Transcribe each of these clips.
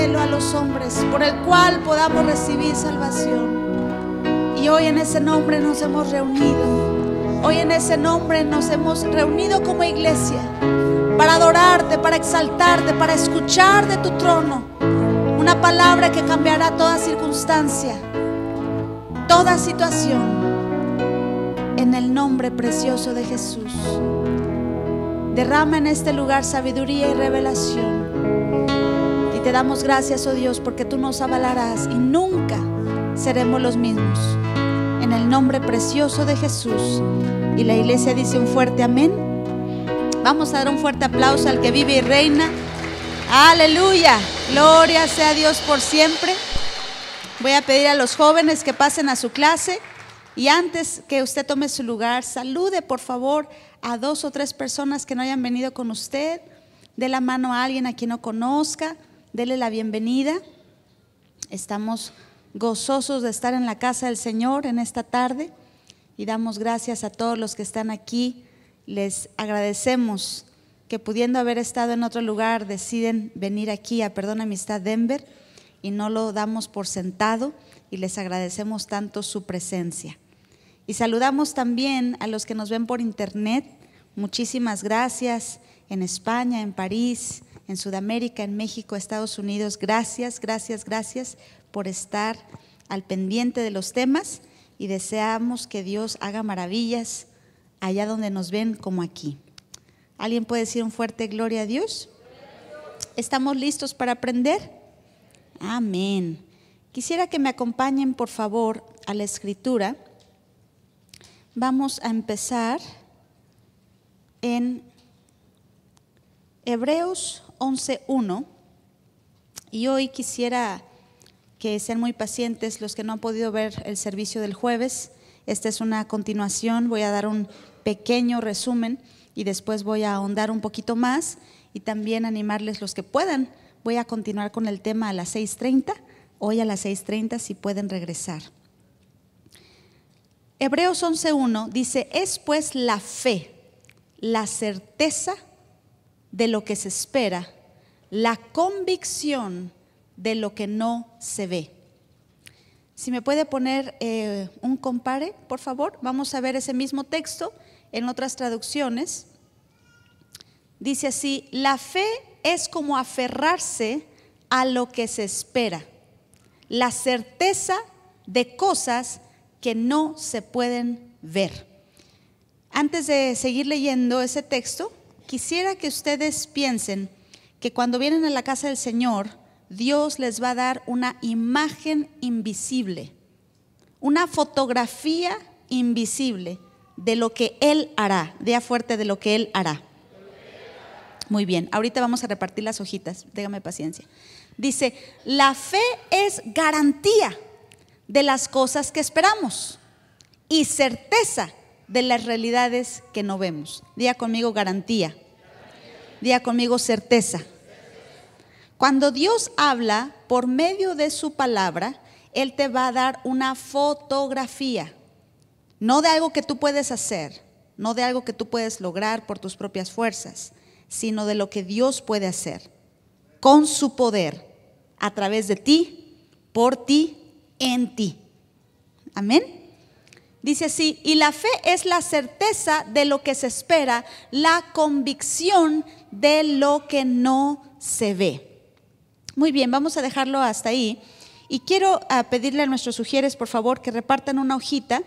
a los hombres, por el cual podamos recibir salvación. Y hoy en ese nombre nos hemos reunido. Hoy en ese nombre nos hemos reunido como iglesia para adorarte, para exaltarte, para escuchar de tu trono una palabra que cambiará toda circunstancia, toda situación. En el nombre precioso de Jesús. Derrama en este lugar sabiduría y revelación te damos gracias, oh Dios, porque tú nos avalarás y nunca seremos los mismos. En el nombre precioso de Jesús. Y la iglesia dice un fuerte amén. Vamos a dar un fuerte aplauso al que vive y reina. Aleluya. Gloria sea Dios por siempre. Voy a pedir a los jóvenes que pasen a su clase. Y antes que usted tome su lugar, salude por favor a dos o tres personas que no hayan venido con usted. De la mano a alguien a quien no conozca dele la bienvenida. Estamos gozosos de estar en la casa del Señor en esta tarde y damos gracias a todos los que están aquí. Les agradecemos que pudiendo haber estado en otro lugar deciden venir aquí a Perdón Amistad Denver y no lo damos por sentado y les agradecemos tanto su presencia. Y saludamos también a los que nos ven por internet. Muchísimas gracias en España, en París, en Sudamérica, en México, Estados Unidos. Gracias, gracias, gracias por estar al pendiente de los temas y deseamos que Dios haga maravillas allá donde nos ven como aquí. ¿Alguien puede decir un fuerte gloria a Dios? ¿Estamos listos para aprender? Amén. Quisiera que me acompañen, por favor, a la escritura. Vamos a empezar en Hebreos 11.1 y hoy quisiera que sean muy pacientes los que no han podido ver el servicio del jueves. Esta es una continuación, voy a dar un pequeño resumen y después voy a ahondar un poquito más y también animarles los que puedan. Voy a continuar con el tema a las 6.30, hoy a las 6.30 si pueden regresar. Hebreos 11.1 dice, es pues la fe, la certeza de lo que se espera, la convicción de lo que no se ve. Si me puede poner eh, un compare, por favor, vamos a ver ese mismo texto en otras traducciones. Dice así, la fe es como aferrarse a lo que se espera, la certeza de cosas que no se pueden ver. Antes de seguir leyendo ese texto, quisiera que ustedes piensen que cuando vienen a la casa del Señor, Dios les va a dar una imagen invisible, una fotografía invisible de lo que Él hará, día fuerte de lo que Él hará. Muy bien, ahorita vamos a repartir las hojitas, déjame paciencia. Dice, la fe es garantía de las cosas que esperamos y certeza de las realidades que no vemos. Día conmigo, garantía. Día conmigo certeza. Cuando Dios habla por medio de su palabra, Él te va a dar una fotografía, no de algo que tú puedes hacer, no de algo que tú puedes lograr por tus propias fuerzas, sino de lo que Dios puede hacer con su poder, a través de ti, por ti, en ti. Amén. Dice así, y la fe es la certeza de lo que se espera, la convicción de lo que no se ve. Muy bien, vamos a dejarlo hasta ahí. Y quiero ah, pedirle a nuestros sugieres, por favor, que repartan una hojita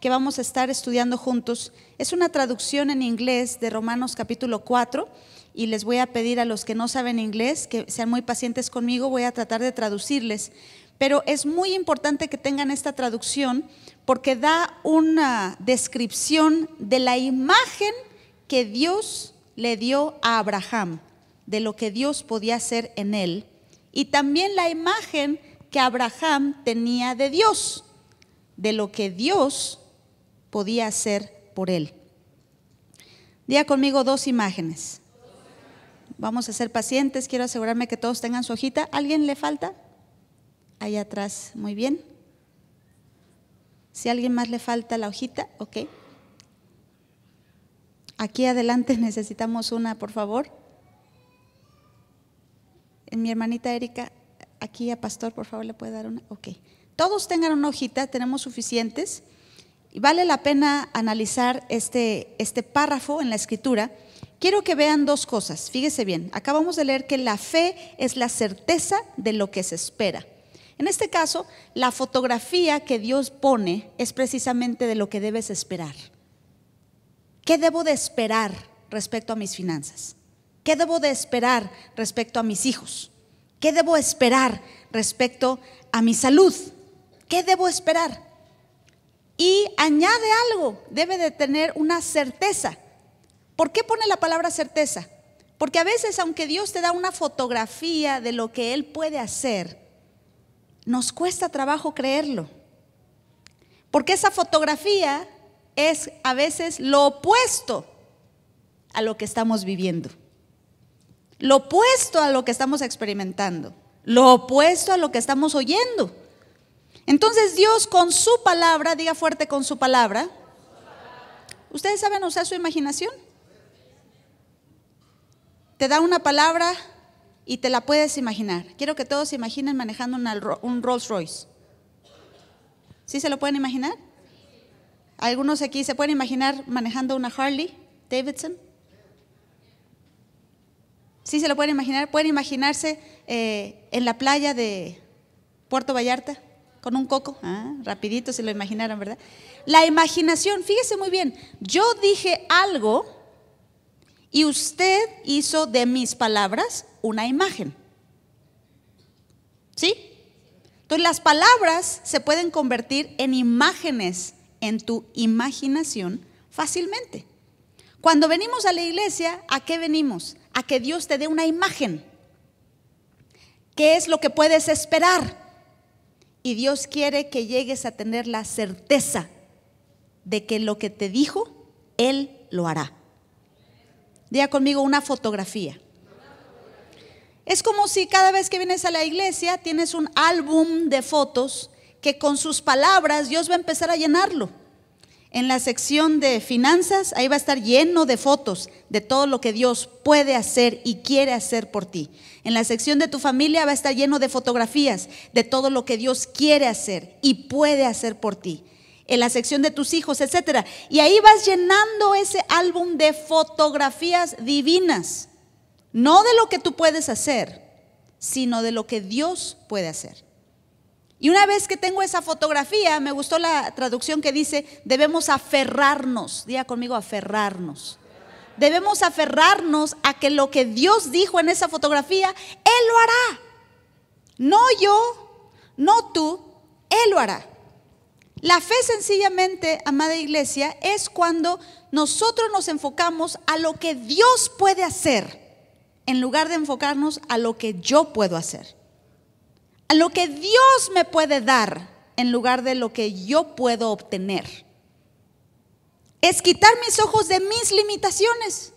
que vamos a estar estudiando juntos. Es una traducción en inglés de Romanos capítulo 4 y les voy a pedir a los que no saben inglés que sean muy pacientes conmigo, voy a tratar de traducirles pero es muy importante que tengan esta traducción porque da una descripción de la imagen que Dios le dio a Abraham, de lo que Dios podía hacer en él, y también la imagen que Abraham tenía de Dios, de lo que Dios podía hacer por él. Día conmigo dos imágenes. Vamos a ser pacientes, quiero asegurarme que todos tengan su hojita. ¿Alguien le falta? Allá atrás muy bien. Si a alguien más le falta la hojita, ok. Aquí adelante necesitamos una, por favor. Mi hermanita Erika, aquí a Pastor, por favor, le puede dar una. Ok. Todos tengan una hojita, tenemos suficientes. Y vale la pena analizar este, este párrafo en la escritura. Quiero que vean dos cosas. Fíjese bien, acabamos de leer que la fe es la certeza de lo que se espera. En este caso, la fotografía que Dios pone es precisamente de lo que debes esperar. ¿Qué debo de esperar respecto a mis finanzas? ¿Qué debo de esperar respecto a mis hijos? ¿Qué debo esperar respecto a mi salud? ¿Qué debo esperar? Y añade algo, debe de tener una certeza. ¿Por qué pone la palabra certeza? Porque a veces, aunque Dios te da una fotografía de lo que Él puede hacer, nos cuesta trabajo creerlo. Porque esa fotografía es a veces lo opuesto a lo que estamos viviendo. Lo opuesto a lo que estamos experimentando. Lo opuesto a lo que estamos oyendo. Entonces Dios con su palabra, diga fuerte con su palabra, ¿ustedes saben usar su imaginación? Te da una palabra y te la puedes imaginar. Quiero que todos se imaginen manejando un Rolls Royce. ¿Sí se lo pueden imaginar? Algunos aquí se pueden imaginar manejando una Harley Davidson. ¿Sí se lo pueden imaginar? ¿Pueden imaginarse eh, en la playa de Puerto Vallarta con un coco? Ah, rapidito si lo imaginaron, ¿verdad? La imaginación, fíjese muy bien, yo dije algo y usted hizo de mis palabras una imagen. ¿Sí? Entonces las palabras se pueden convertir en imágenes en tu imaginación fácilmente. Cuando venimos a la iglesia, ¿a qué venimos? A que Dios te dé una imagen. ¿Qué es lo que puedes esperar? Y Dios quiere que llegues a tener la certeza de que lo que te dijo, Él lo hará. Diga conmigo una fotografía. Es como si cada vez que vienes a la iglesia tienes un álbum de fotos que con sus palabras Dios va a empezar a llenarlo. En la sección de finanzas, ahí va a estar lleno de fotos de todo lo que Dios puede hacer y quiere hacer por ti. En la sección de tu familia va a estar lleno de fotografías de todo lo que Dios quiere hacer y puede hacer por ti en la sección de tus hijos, etc. Y ahí vas llenando ese álbum de fotografías divinas, no de lo que tú puedes hacer, sino de lo que Dios puede hacer. Y una vez que tengo esa fotografía, me gustó la traducción que dice, debemos aferrarnos, diga conmigo, aferrarnos. Debemos aferrarnos a que lo que Dios dijo en esa fotografía, Él lo hará. No yo, no tú, Él lo hará. La fe sencillamente, amada iglesia, es cuando nosotros nos enfocamos a lo que Dios puede hacer en lugar de enfocarnos a lo que yo puedo hacer. A lo que Dios me puede dar en lugar de lo que yo puedo obtener. Es quitar mis ojos de mis limitaciones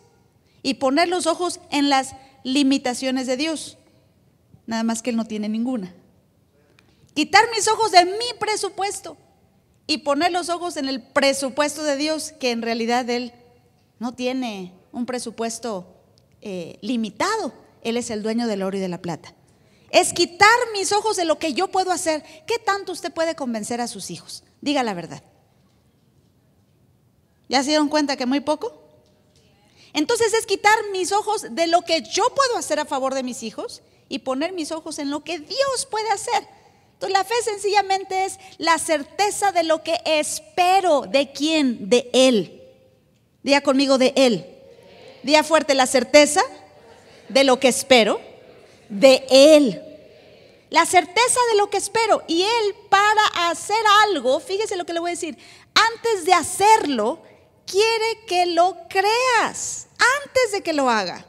y poner los ojos en las limitaciones de Dios. Nada más que Él no tiene ninguna. Quitar mis ojos de mi presupuesto y poner los ojos en el presupuesto de Dios, que en realidad Él no tiene un presupuesto eh, limitado. Él es el dueño del oro y de la plata. Es quitar mis ojos de lo que yo puedo hacer. ¿Qué tanto usted puede convencer a sus hijos? Diga la verdad. ¿Ya se dieron cuenta que muy poco? Entonces es quitar mis ojos de lo que yo puedo hacer a favor de mis hijos y poner mis ojos en lo que Dios puede hacer la fe sencillamente es la certeza de lo que espero de quién, de Él. Diga conmigo de Él. Día fuerte la certeza de lo que espero de Él. La certeza de lo que espero. Y Él para hacer algo, fíjese lo que le voy a decir, antes de hacerlo, quiere que lo creas, antes de que lo haga.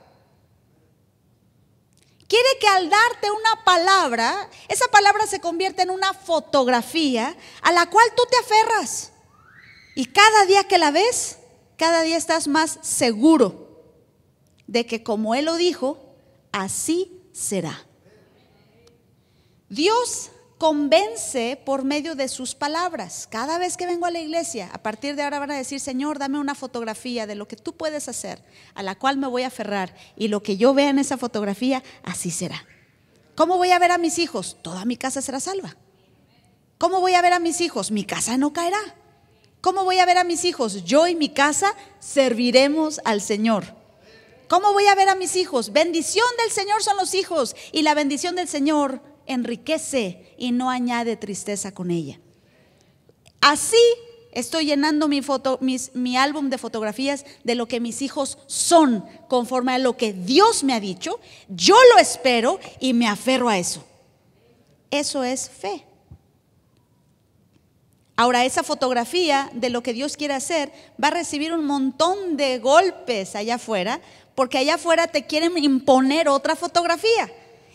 Quiere que al darte una palabra, esa palabra se convierta en una fotografía a la cual tú te aferras. Y cada día que la ves, cada día estás más seguro de que como Él lo dijo, así será. Dios convence por medio de sus palabras. Cada vez que vengo a la iglesia, a partir de ahora van a decir, Señor, dame una fotografía de lo que tú puedes hacer, a la cual me voy a aferrar, y lo que yo vea en esa fotografía, así será. ¿Cómo voy a ver a mis hijos? Toda mi casa será salva. ¿Cómo voy a ver a mis hijos? Mi casa no caerá. ¿Cómo voy a ver a mis hijos? Yo y mi casa serviremos al Señor. ¿Cómo voy a ver a mis hijos? Bendición del Señor son los hijos y la bendición del Señor enriquece y no añade tristeza con ella. Así estoy llenando mi, foto, mi álbum de fotografías de lo que mis hijos son, conforme a lo que Dios me ha dicho. Yo lo espero y me aferro a eso. Eso es fe. Ahora, esa fotografía de lo que Dios quiere hacer va a recibir un montón de golpes allá afuera, porque allá afuera te quieren imponer otra fotografía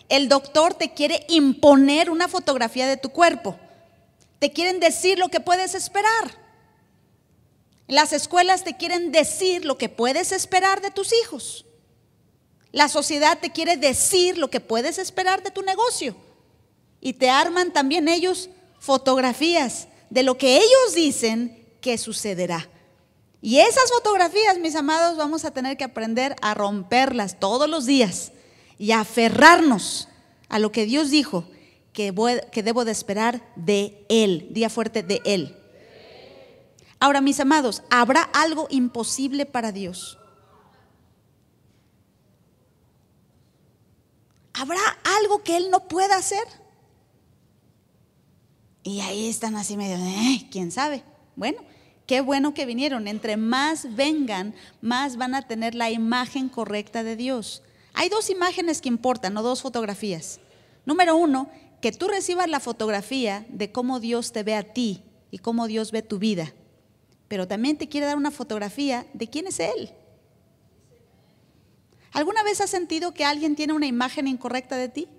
el doctor te quiere imponer una fotografía de tu cuerpo. Te quieren decir lo que puedes esperar. Las escuelas te quieren decir lo que puedes esperar de tus hijos. La sociedad te quiere decir lo que puedes esperar de tu negocio. Y te arman también ellos fotografías de lo que ellos dicen que sucederá. Y esas fotografías, mis amados, vamos a tener que aprender a romperlas todos los días y aferrarnos a lo que Dios dijo que, debo de esperar de Él. Día fuerte de Él. Ahora, mis amados, ¿habrá algo imposible para Dios? ¿Habrá algo que Él no pueda hacer? Y ahí están así medio, ¿quién sabe? Bueno, qué bueno que vinieron. Entre más vengan, más van a tener la imagen correcta de Dios. Hay dos imágenes que importan, no dos fotografías. Número uno, que tú recibas la fotografía de cómo Dios te ve a ti y cómo Dios ve tu vida. Pero también te quiere dar una fotografía de quién es Él. ¿Alguna vez has sentido que alguien tiene una imagen incorrecta de ti?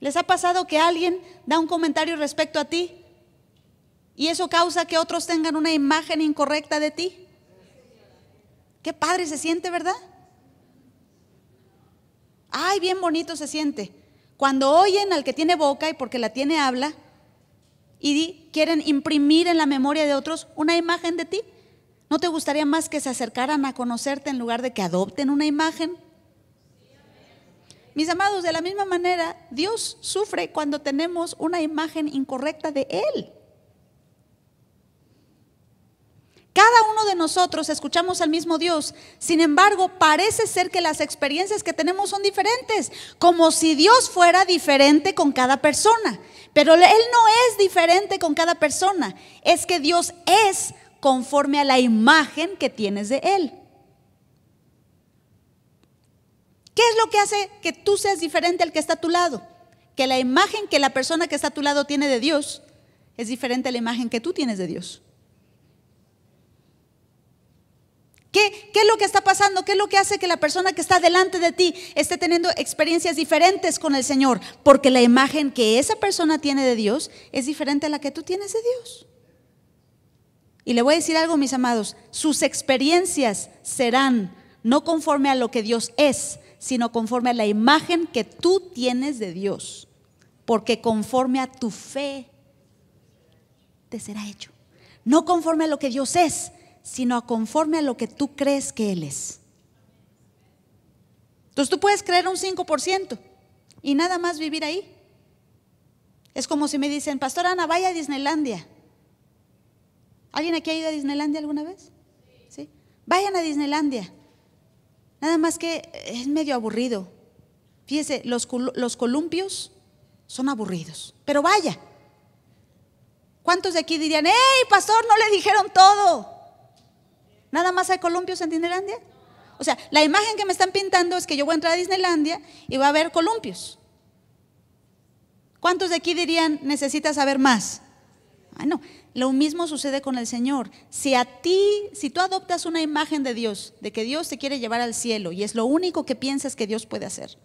¿Les ha pasado que alguien da un comentario respecto a ti y eso causa que otros tengan una imagen incorrecta de ti? Qué padre se siente, ¿verdad? Ay, bien bonito se siente. Cuando oyen al que tiene boca y porque la tiene habla y quieren imprimir en la memoria de otros una imagen de ti, ¿no te gustaría más que se acercaran a conocerte en lugar de que adopten una imagen? Mis amados, de la misma manera, Dios sufre cuando tenemos una imagen incorrecta de Él. Cada uno de nosotros escuchamos al mismo Dios. Sin embargo, parece ser que las experiencias que tenemos son diferentes, como si Dios fuera diferente con cada persona. Pero Él no es diferente con cada persona. Es que Dios es conforme a la imagen que tienes de Él. ¿Qué es lo que hace que tú seas diferente al que está a tu lado? Que la imagen que la persona que está a tu lado tiene de Dios es diferente a la imagen que tú tienes de Dios. ¿Qué, es lo que está pasando? ¿Qué es lo que hace que la persona que está delante de ti esté teniendo experiencias diferentes con el Señor? Porque la imagen que esa persona tiene de Dios es diferente a la que tú tienes de Dios. Y le voy a decir algo, mis amados, sus experiencias serán no conforme a lo que Dios es, sino conforme a la imagen que tú tienes de Dios. Porque conforme a tu fe te será hecho. No conforme a lo que Dios es, sino a conforme a lo que tú crees que Él es. Entonces tú puedes creer un 5% y nada más vivir ahí. Es como si me dicen, Pastor Ana, vaya a Disneylandia. ¿Alguien aquí ha ido a Disneylandia alguna vez? Sí. Vayan a Disneylandia. Nada más que es medio aburrido. Fíjese, los, los columpios son aburridos. Pero vaya. ¿Cuántos de aquí dirían, hey, pastor, no le dijeron todo? ¿Nada más hay columpios en Disneylandia? O sea, la imagen que me están pintando es que yo voy a entrar a Disneylandia y va a haber columpios. ¿Cuántos de aquí dirían, necesitas saber más? Ah, no. Lo mismo sucede con el Señor. Si a ti, si tú adoptas una imagen de Dios, de que Dios te quiere llevar al cielo y es lo único que piensas que Dios puede hacer,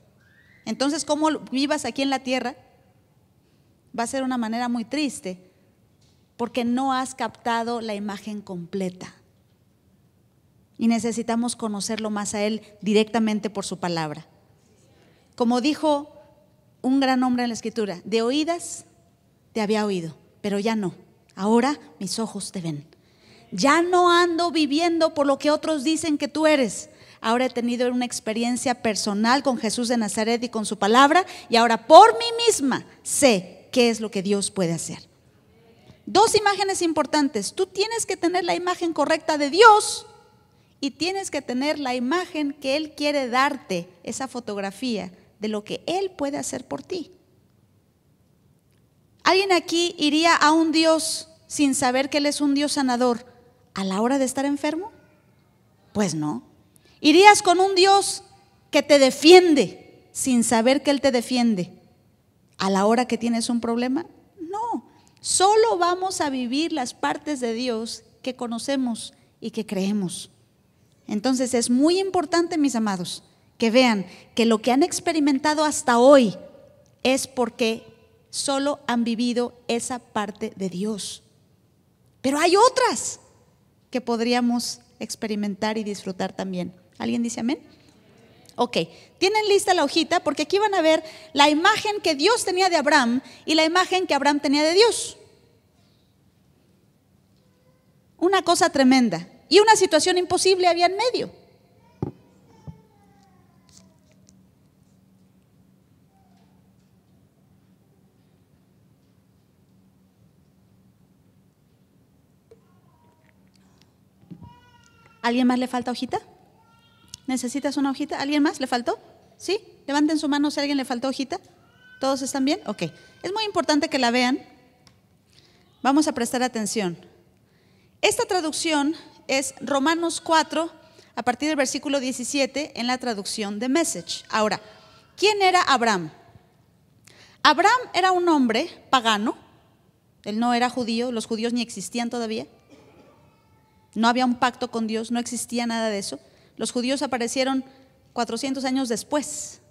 entonces cómo vivas aquí en la tierra va a ser una manera muy triste porque no has captado la imagen completa y necesitamos conocerlo más a Él directamente por su palabra. Como dijo un gran hombre en la escritura, de oídas te había oído, pero ya no. Ahora mis ojos te ven. Ya no ando viviendo por lo que otros dicen que tú eres. Ahora he tenido una experiencia personal con Jesús de Nazaret y con su palabra y ahora por mí misma sé qué es lo que Dios puede hacer. Dos imágenes importantes. Tú tienes que tener la imagen correcta de Dios y tienes que tener la imagen que Él quiere darte, esa fotografía de lo que Él puede hacer por ti. ¿Alguien aquí iría a un Dios sin saber que Él es un Dios sanador a la hora de estar enfermo? Pues no. ¿Irías con un Dios que te defiende sin saber que Él te defiende a la hora que tienes un problema? No. Solo vamos a vivir las partes de Dios que conocemos y que creemos. Entonces es muy importante, mis amados, que vean que lo que han experimentado hasta hoy es porque solo han vivido esa parte de Dios. Pero hay otras que podríamos experimentar y disfrutar también. ¿Alguien dice amén? Ok, tienen lista la hojita porque aquí van a ver la imagen que Dios tenía de Abraham y la imagen que Abraham tenía de Dios. Una cosa tremenda. Y una situación imposible había en medio. ¿Alguien más le falta hojita? ¿Necesitas una hojita? ¿Alguien más le faltó? ¿Sí? Levanten su mano si alguien le faltó hojita. ¿Todos están bien? Ok. Es muy importante que la vean. Vamos a prestar atención. Esta traducción es Romanos 4, a partir del versículo 17, en la traducción de Message. Ahora, ¿quién era Abraham? Abraham era un hombre pagano, él no era judío, los judíos ni existían todavía, no había un pacto con Dios, no existía nada de eso. Los judíos aparecieron 400 años después.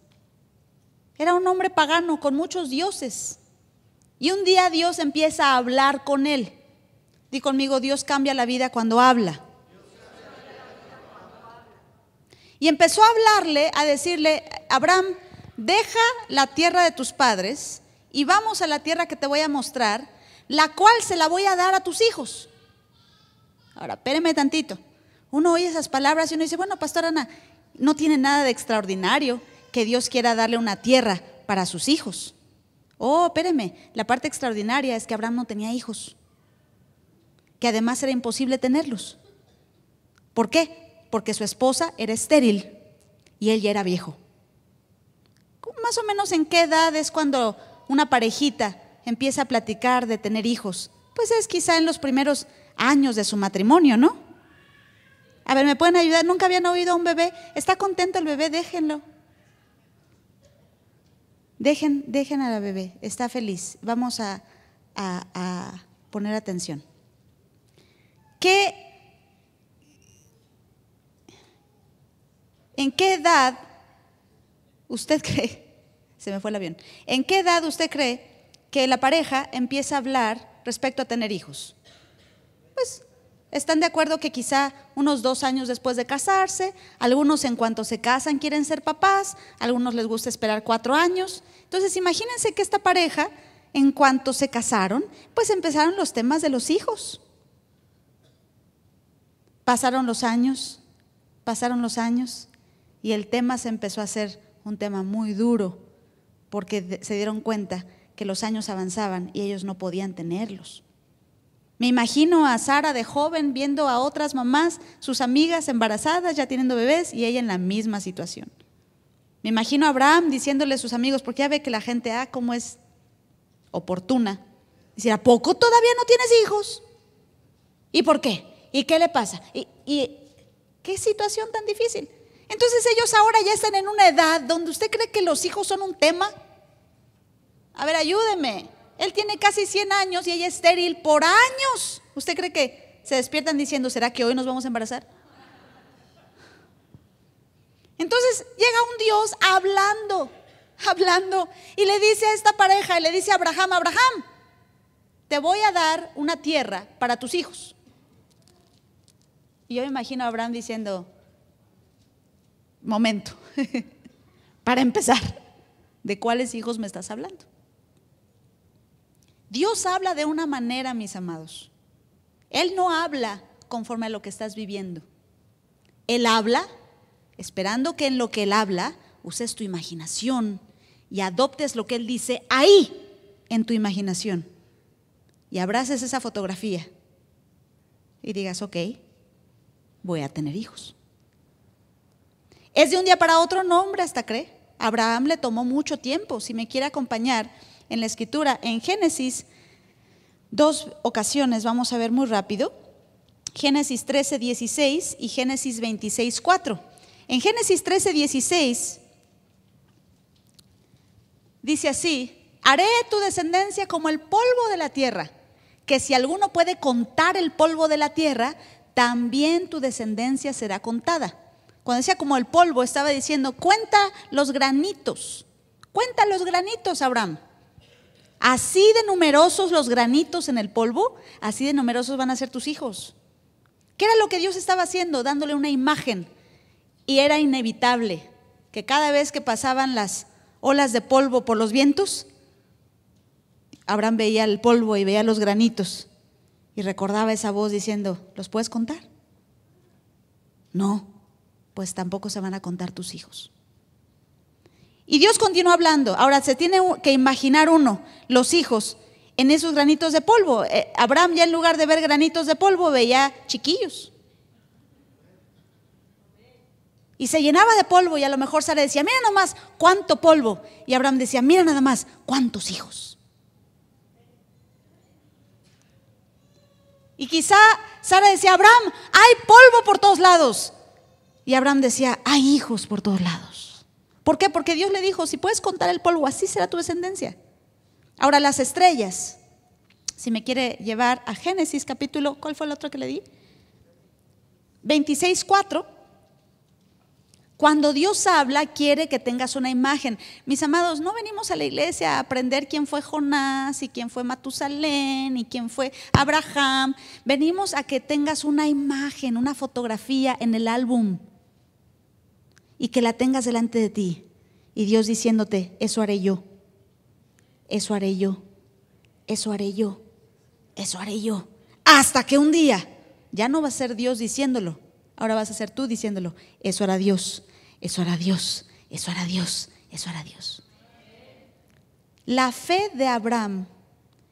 Era un hombre pagano con muchos dioses. Y un día Dios empieza a hablar con él. Di conmigo, Dios cambia la vida cuando habla. Y empezó a hablarle, a decirle, Abraham, deja la tierra de tus padres y vamos a la tierra que te voy a mostrar, la cual se la voy a dar a tus hijos. Ahora, espéreme tantito. Uno oye esas palabras y uno dice, bueno, pastor Ana, no tiene nada de extraordinario que Dios quiera darle una tierra para sus hijos. Oh, espéreme, la parte extraordinaria es que Abraham no tenía hijos, que además era imposible tenerlos. ¿Por qué? porque su esposa era estéril y él ya era viejo. Más o menos en qué edad es cuando una parejita empieza a platicar de tener hijos. Pues es quizá en los primeros años de su matrimonio, ¿no? A ver, ¿me pueden ayudar? Nunca habían oído a un bebé. ¿Está contento el bebé? Déjenlo. Dejen, dejen a la bebé. Está feliz. Vamos a, a poner atención. ¿Qué ¿En qué edad usted cree, se me fue el avión, en qué edad usted cree que la pareja empieza a hablar respecto a tener hijos? Pues están de acuerdo que quizá unos dos años después de casarse, algunos en cuanto se casan quieren ser papás, algunos les gusta esperar cuatro años. Entonces imagínense que esta pareja, en cuanto se casaron, pues empezaron los temas de los hijos. Pasaron los años, pasaron los años, y el tema se empezó a hacer un tema muy duro porque se dieron cuenta que los años avanzaban y ellos no podían tenerlos. Me imagino a Sara de joven viendo a otras mamás, sus amigas embarazadas, ya teniendo bebés, y ella en la misma situación. Me imagino a Abraham diciéndole a sus amigos, porque ya ve que la gente, ah, cómo es oportuna. Dice, ¿a poco todavía no tienes hijos? ¿Y por qué? ¿Y qué le pasa? y qué situación tan difícil? Entonces ellos ahora ya están en una edad donde usted cree que los hijos son un tema. A ver, ayúdeme. Él tiene casi 100 años y ella es estéril por años. ¿Usted cree que se despiertan diciendo, ¿será que hoy nos vamos a embarazar? Entonces llega un Dios hablando, hablando, y le dice a esta pareja, y le dice a Abraham, Abraham, te voy a dar una tierra para tus hijos. Y yo me imagino a Abraham diciendo, momento, para empezar, ¿de cuáles hijos me estás hablando? Dios habla de una manera, mis amados. Él no habla conforme a lo que estás viviendo. Él habla esperando que en lo que Él habla uses tu imaginación y adoptes lo que Él dice ahí en tu imaginación. Y abraces esa fotografía y digas, ok, voy a tener hijos. ¿Es de un día para otro? nombre hasta cree. Abraham le tomó mucho tiempo. Si me quiere acompañar en la escritura, en Génesis, dos ocasiones, vamos a ver muy rápido. Génesis 13, 16 y Génesis 26, 4. En Génesis 13, 16 dice así, haré tu descendencia como el polvo de la tierra, que si alguno puede contar el polvo de la tierra, también tu descendencia será contada cuando decía como el polvo, estaba diciendo, cuenta los granitos, cuenta los granitos, Abraham. Así de numerosos los granitos en el polvo, así de numerosos van a ser tus hijos. ¿Qué era lo que Dios estaba haciendo? Dándole una imagen. Y era inevitable que cada vez que pasaban las olas de polvo por los vientos, Abraham veía el polvo y veía los granitos y recordaba esa voz diciendo, ¿los puedes contar? No, pues tampoco se van a contar tus hijos. Y Dios continúa hablando. Ahora se tiene que imaginar uno, los hijos, en esos granitos de polvo. Eh, Abraham ya en lugar de ver granitos de polvo veía chiquillos. Y se llenaba de polvo y a lo mejor Sara decía, mira nomás más cuánto polvo. Y Abraham decía, mira nada más cuántos hijos. Y quizá Sara decía, Abraham, hay polvo por todos lados. Y Abraham decía, hay hijos por todos lados. ¿Por qué? Porque Dios le dijo, si puedes contar el polvo, así será tu descendencia. Ahora, las estrellas. Si me quiere llevar a Génesis capítulo, ¿cuál fue el otro que le di? 26.4. Cuando Dios habla, quiere que tengas una imagen. Mis amados, no venimos a la iglesia a aprender quién fue Jonás y quién fue Matusalén y quién fue Abraham. Venimos a que tengas una imagen, una fotografía en el álbum y que la tengas delante de ti. Y Dios diciéndote, eso haré yo, eso haré yo, eso haré yo, eso haré yo. Hasta que un día ya no va a ser Dios diciéndolo, ahora vas a ser tú diciéndolo, eso hará Dios, eso hará Dios, eso hará Dios, eso hará Dios. La fe de Abraham,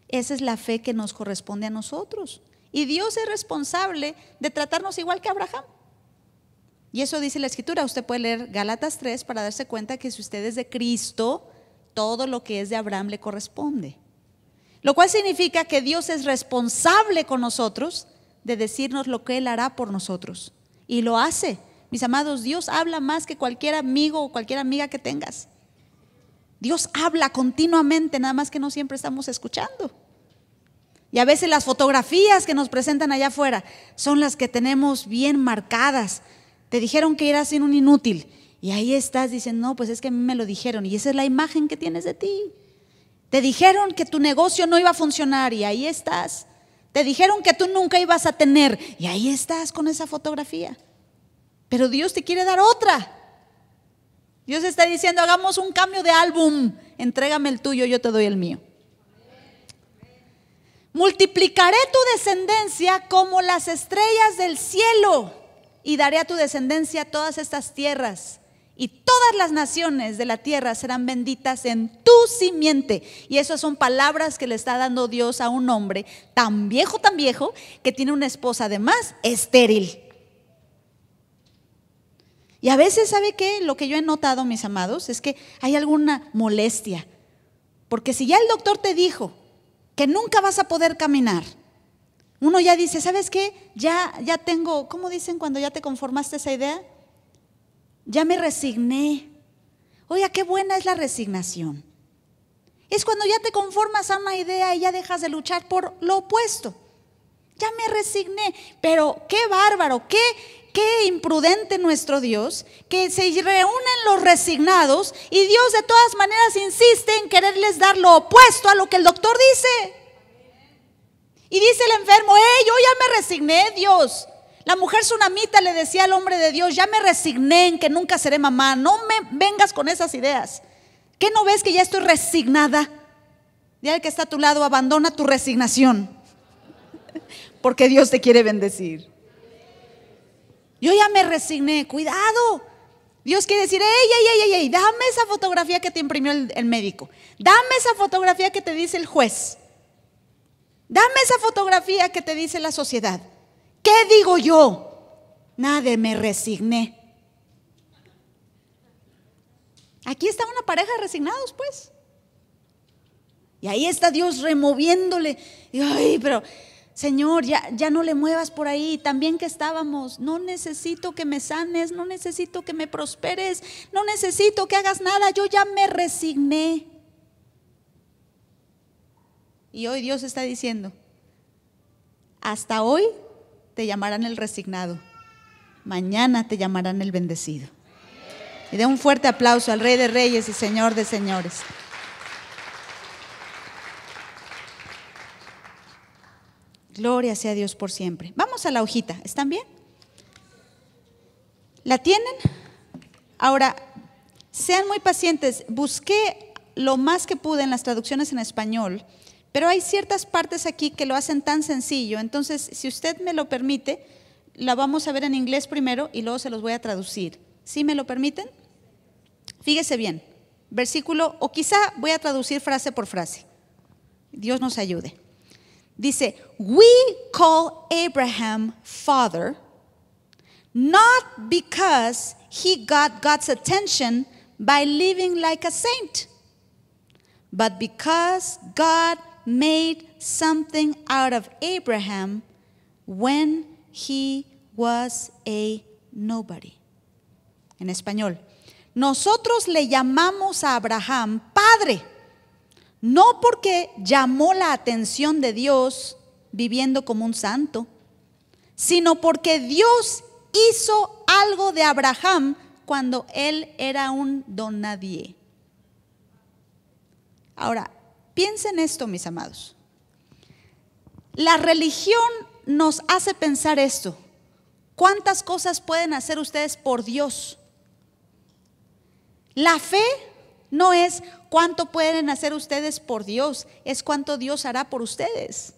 esa es la fe que nos corresponde a nosotros. Y Dios es responsable de tratarnos igual que Abraham. Y eso dice la escritura. Usted puede leer Galatas 3 para darse cuenta que si usted es de Cristo, todo lo que es de Abraham le corresponde. Lo cual significa que Dios es responsable con nosotros de decirnos lo que Él hará por nosotros. Y lo hace. Mis amados, Dios habla más que cualquier amigo o cualquier amiga que tengas. Dios habla continuamente, nada más que no siempre estamos escuchando. Y a veces las fotografías que nos presentan allá afuera son las que tenemos bien marcadas, te dijeron que eras un inútil. Y ahí estás dicen, no, pues es que a mí me lo dijeron. Y esa es la imagen que tienes de ti. Te dijeron que tu negocio no iba a funcionar y ahí estás. Te dijeron que tú nunca ibas a tener y ahí estás con esa fotografía. Pero Dios te quiere dar otra. Dios está diciendo, hagamos un cambio de álbum. Entrégame el tuyo, yo te doy el mío. Multiplicaré tu descendencia como las estrellas del cielo y daré a tu descendencia todas estas tierras. Y todas las naciones de la tierra serán benditas en tu simiente. Y esas son palabras que le está dando Dios a un hombre tan viejo, tan viejo, que tiene una esposa además estéril. Y a veces, ¿sabe qué? Lo que yo he notado, mis amados, es que hay alguna molestia. Porque si ya el doctor te dijo que nunca vas a poder caminar, uno ya dice, ¿sabes qué? Ya, ya tengo, ¿cómo dicen cuando ya te conformaste esa idea? Ya me resigné. Oiga, qué buena es la resignación. Es cuando ya te conformas a una idea y ya dejas de luchar por lo opuesto. Ya me resigné. Pero qué bárbaro, qué, qué imprudente nuestro Dios, que se reúnen los resignados y Dios de todas maneras insiste en quererles dar lo opuesto a lo que el doctor dice. Y dice el enfermo, hey, yo ya me resigné, Dios. La mujer sunamita le decía al hombre de Dios, ya me resigné en que nunca seré mamá, no me vengas con esas ideas. ¿Qué no ves que ya estoy resignada? Ya el que está a tu lado, abandona tu resignación, porque Dios te quiere bendecir. Yo ya me resigné, cuidado. Dios quiere decir, ey, ey, ey, ey, dame esa fotografía que te imprimió el médico, dame esa fotografía que te dice el juez, Dame esa fotografía que te dice la sociedad. ¿Qué digo yo? Nadie me resigné. Aquí está una pareja de resignados, pues. Y ahí está Dios removiéndole. Ay, pero Señor, ya, ya no le muevas por ahí. También que estábamos, no necesito que me sanes, no necesito que me prosperes, no necesito que hagas nada. Yo ya me resigné. Y hoy Dios está diciendo, hasta hoy te llamarán el resignado, mañana te llamarán el bendecido. Y dé un fuerte aplauso al Rey de Reyes y Señor de Señores. Gloria sea Dios por siempre. Vamos a la hojita, ¿están bien? ¿La tienen? Ahora, sean muy pacientes. Busqué lo más que pude en las traducciones en español pero hay ciertas partes aquí que lo hacen tan sencillo. Entonces, si usted me lo permite, la vamos a ver en inglés primero y luego se los voy a traducir. ¿Sí me lo permiten? Fíjese bien, versículo, o quizá voy a traducir frase por frase. Dios nos ayude. Dice, we call Abraham father, not because he got God's attention by living like a saint, but because God made something out of Abraham when he was a nobody. En español, nosotros le llamamos a Abraham padre, no porque llamó la atención de Dios viviendo como un santo, sino porque Dios hizo algo de Abraham cuando él era un don nadie. Ahora, Piensen esto, mis amados. La religión nos hace pensar esto. ¿Cuántas cosas pueden hacer ustedes por Dios? La fe no es cuánto pueden hacer ustedes por Dios, es cuánto Dios hará por ustedes.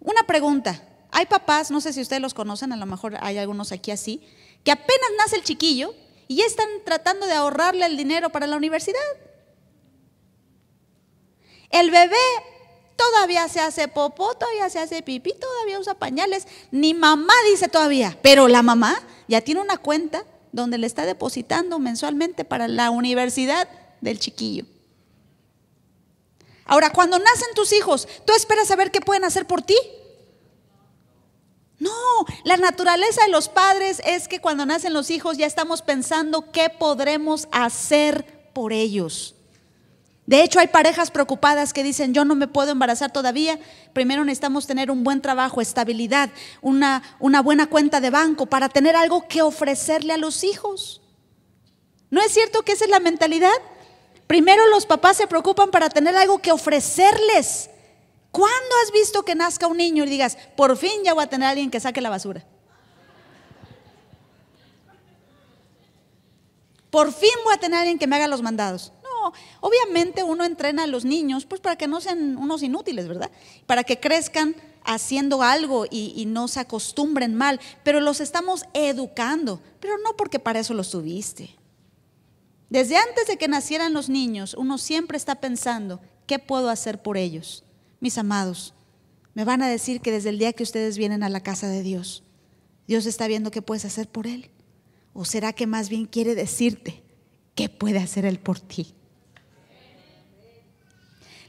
Una pregunta. Hay papás, no sé si ustedes los conocen, a lo mejor hay algunos aquí así, que apenas nace el chiquillo, y ya están tratando de ahorrarle el dinero para la universidad. El bebé todavía se hace popó, todavía se hace pipí, todavía usa pañales. Ni mamá dice todavía, pero la mamá ya tiene una cuenta donde le está depositando mensualmente para la universidad del chiquillo. Ahora, cuando nacen tus hijos, ¿tú esperas a ver qué pueden hacer por ti? No, la naturaleza de los padres es que cuando nacen los hijos ya estamos pensando qué podremos hacer por ellos. De hecho, hay parejas preocupadas que dicen, yo no me puedo embarazar todavía, primero necesitamos tener un buen trabajo, estabilidad, una, una buena cuenta de banco para tener algo que ofrecerle a los hijos. ¿No es cierto que esa es la mentalidad? Primero los papás se preocupan para tener algo que ofrecerles ¿Cuándo has visto que nazca un niño y digas, por fin ya voy a tener a alguien que saque la basura? Por fin voy a tener a alguien que me haga los mandados. No, obviamente uno entrena a los niños pues para que no sean unos inútiles, ¿verdad? Para que crezcan haciendo algo y, y, no se acostumbren mal, pero los estamos educando, pero no porque para eso los tuviste. Desde antes de que nacieran los niños, uno siempre está pensando, ¿qué puedo hacer por ellos? mis amados, me van a decir que desde el día que ustedes vienen a la casa de Dios, Dios está viendo qué puedes hacer por Él. ¿O será que más bien quiere decirte qué puede hacer Él por ti?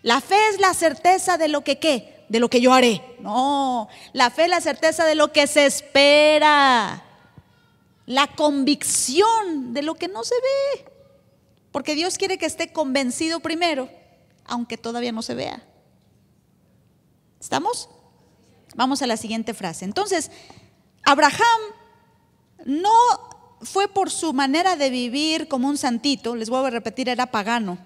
La fe es la certeza de lo que qué, de lo que yo haré. No, la fe es la certeza de lo que se espera. La convicción de lo que no se ve. Porque Dios quiere que esté convencido primero, aunque todavía no se vea. ¿Estamos? Vamos a la siguiente frase. Entonces, Abraham no fue por su manera de vivir como un santito, les vuelvo a repetir, era pagano.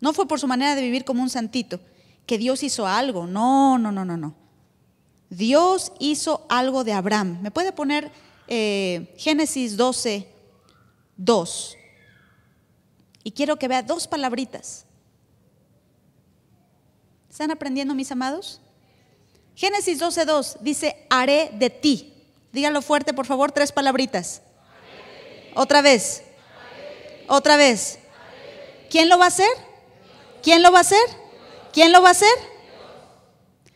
No fue por su manera de vivir como un santito que Dios hizo algo. No, no, no, no, no. Dios hizo algo de Abraham. ¿Me puede poner eh, Génesis 12, 2? Y quiero que vea dos palabritas. ¿Están aprendiendo, mis amados? Génesis 12.2 dice, haré de ti. Dígalo fuerte, por favor, tres palabritas. Otra vez. Otra vez. ¿Quién lo va a hacer? ¿Quién lo va a hacer? ¿Quién lo va a hacer?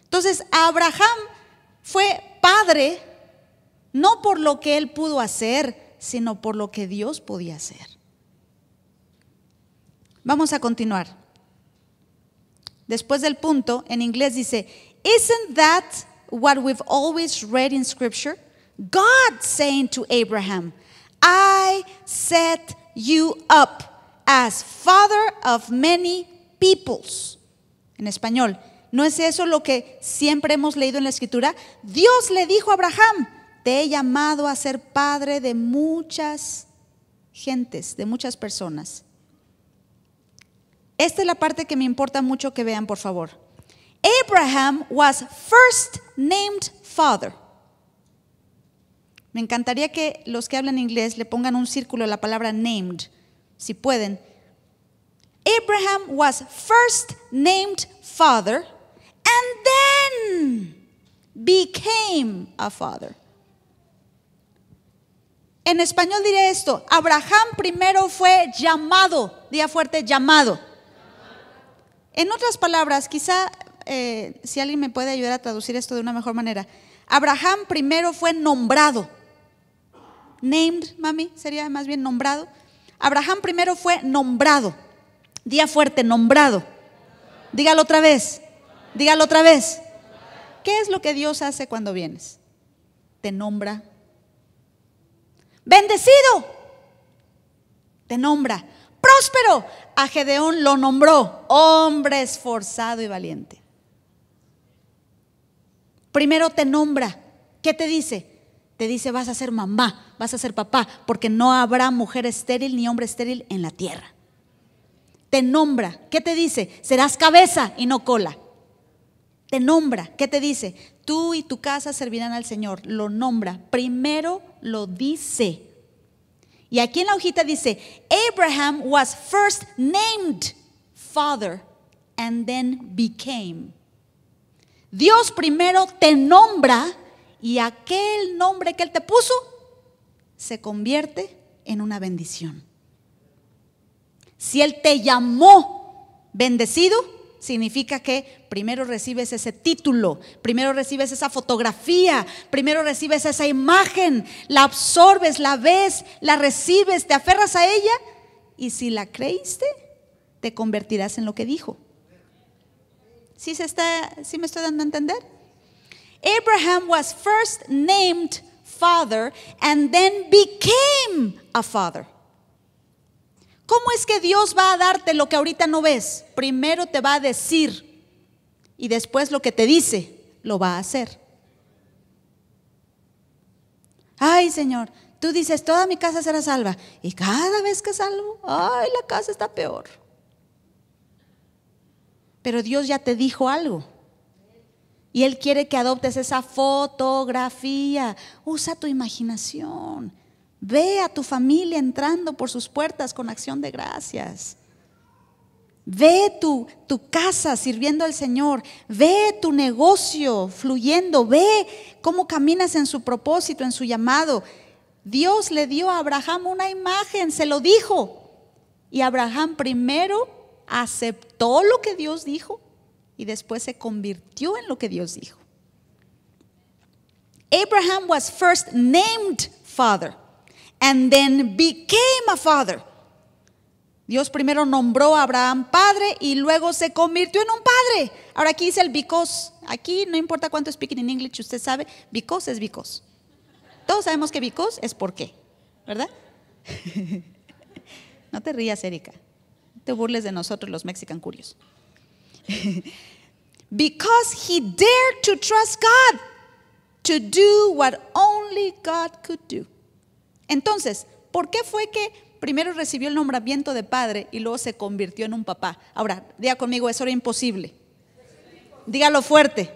Entonces, Abraham fue padre no por lo que él pudo hacer, sino por lo que Dios podía hacer. Vamos a continuar después del punto, en inglés dice, Isn't that what we've always read in Scripture? God saying to Abraham, I set you up as father of many peoples. En español, ¿no es eso lo que siempre hemos leído en la escritura? Dios le dijo a Abraham, te he llamado a ser padre de muchas gentes, de muchas personas. Esta es la parte que me importa mucho que vean, por favor. Abraham was first named father. Me encantaría que los que hablan inglés le pongan un círculo a la palabra named, si pueden. Abraham was first named father and then became a father. En español diré esto, Abraham primero fue llamado, día fuerte, llamado. En otras palabras, quizá eh, si alguien me puede ayudar a traducir esto de una mejor manera, Abraham primero fue nombrado. Named, mami, sería más bien nombrado. Abraham primero fue nombrado. Día fuerte, nombrado. Dígalo otra vez. Dígalo otra vez. ¿Qué es lo que Dios hace cuando vienes? Te nombra. Bendecido. Te nombra próspero. A Gedeón lo nombró hombre esforzado y valiente. Primero te nombra. ¿Qué te dice? Te dice, vas a ser mamá, vas a ser papá, porque no habrá mujer estéril ni hombre estéril en la tierra. Te nombra. ¿Qué te dice? Serás cabeza y no cola. Te nombra. ¿Qué te dice? Tú y tu casa servirán al Señor. Lo nombra. Primero lo dice. Y aquí en la hojita dice, Abraham was first named father and then became. Dios primero te nombra y aquel nombre que Él te puso se convierte en una bendición. Si Él te llamó bendecido, significa que primero recibes ese título, primero recibes esa fotografía, primero recibes esa imagen, la absorbes, la ves, la recibes, te aferras a ella y si la creíste, te convertirás en lo que dijo. ¿Sí, se está, ¿sí me estoy dando a entender? Abraham was first named father and then became a father. ¿Cómo es que Dios va a darte lo que ahorita no ves? Primero te va a decir y después lo que te dice lo va a hacer. Ay, Señor, tú dices, toda mi casa será salva. Y cada vez que salvo, ay, la casa está peor. Pero Dios ya te dijo algo. Y Él quiere que adoptes esa fotografía. Usa tu imaginación. Ve a tu familia entrando por sus puertas con acción de gracias. Ve tu, casa sirviendo al Señor. Ve tu negocio fluyendo. Ve cómo caminas en su propósito, en su llamado. Dios le dio a Abraham una imagen, se lo dijo. Y Abraham primero aceptó lo que Dios dijo y después se convirtió en lo que Dios dijo. Abraham was first named father and then became a father. Dios primero nombró a Abraham padre y luego se convirtió en un padre. Ahora aquí dice el because. Aquí no importa cuánto speaking in English, usted sabe, because es because. Todos sabemos que because es por qué, ¿verdad? No te rías, Erika. No te burles de nosotros los mexican curios. Because he dared to trust God to do what only God could do. Entonces, ¿por qué fue que primero recibió el nombramiento de padre y luego se convirtió en un papá? Ahora, diga conmigo, eso era imposible. Dígalo fuerte.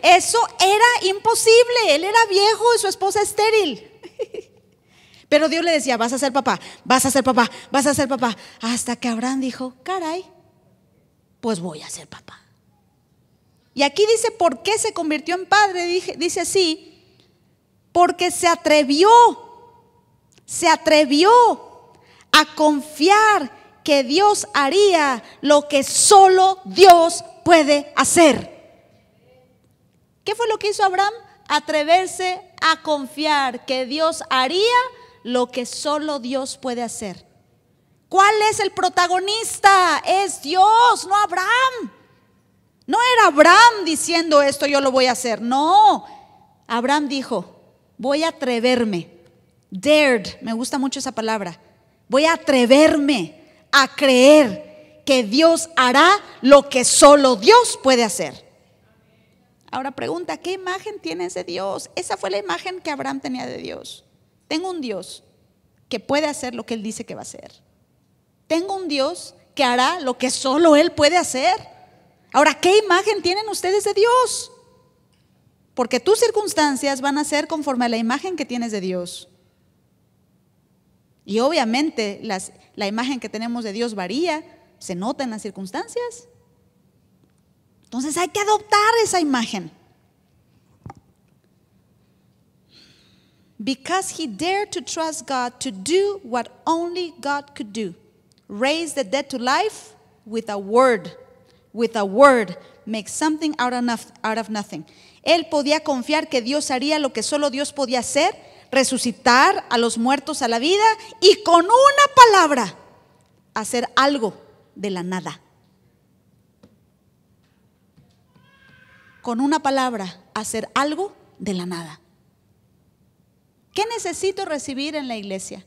Eso era imposible. Él era viejo y su esposa estéril. Pero Dios le decía, vas a ser papá, vas a ser papá, vas a ser papá. Hasta que Abraham dijo, caray, pues voy a ser papá. Y aquí dice, ¿por qué se convirtió en padre? Dice, dice así, porque se atrevió, se atrevió a confiar que Dios haría lo que solo Dios puede hacer. ¿Qué fue lo que hizo Abraham? Atreverse a confiar que Dios haría lo que solo Dios puede hacer. ¿Cuál es el protagonista? Es Dios, no Abraham. No era Abraham diciendo esto yo lo voy a hacer. No, Abraham dijo, voy a atreverme. Dared, me gusta mucho esa palabra. Voy a atreverme a creer que Dios hará lo que solo Dios puede hacer. Ahora pregunta, ¿qué imagen tienes de Dios? Esa fue la imagen que Abraham tenía de Dios. Tengo un Dios que puede hacer lo que él dice que va a hacer. Tengo un Dios que hará lo que solo él puede hacer. Ahora, ¿qué imagen tienen ustedes de Dios? Porque tus circunstancias van a ser conforme a la imagen que tienes de Dios. Y obviamente la imagen que tenemos de Dios varía, se nota en las circunstancias. Entonces hay que adoptar esa imagen. Because he dared to trust God to do what only God could do. Raise the dead to life with a word. With a word. Make something out of nothing. Él podía confiar que Dios haría lo que solo Dios podía hacer, resucitar a los muertos a la vida y con una palabra hacer algo de la nada. Con una palabra hacer algo de la nada. ¿Qué necesito recibir en la iglesia?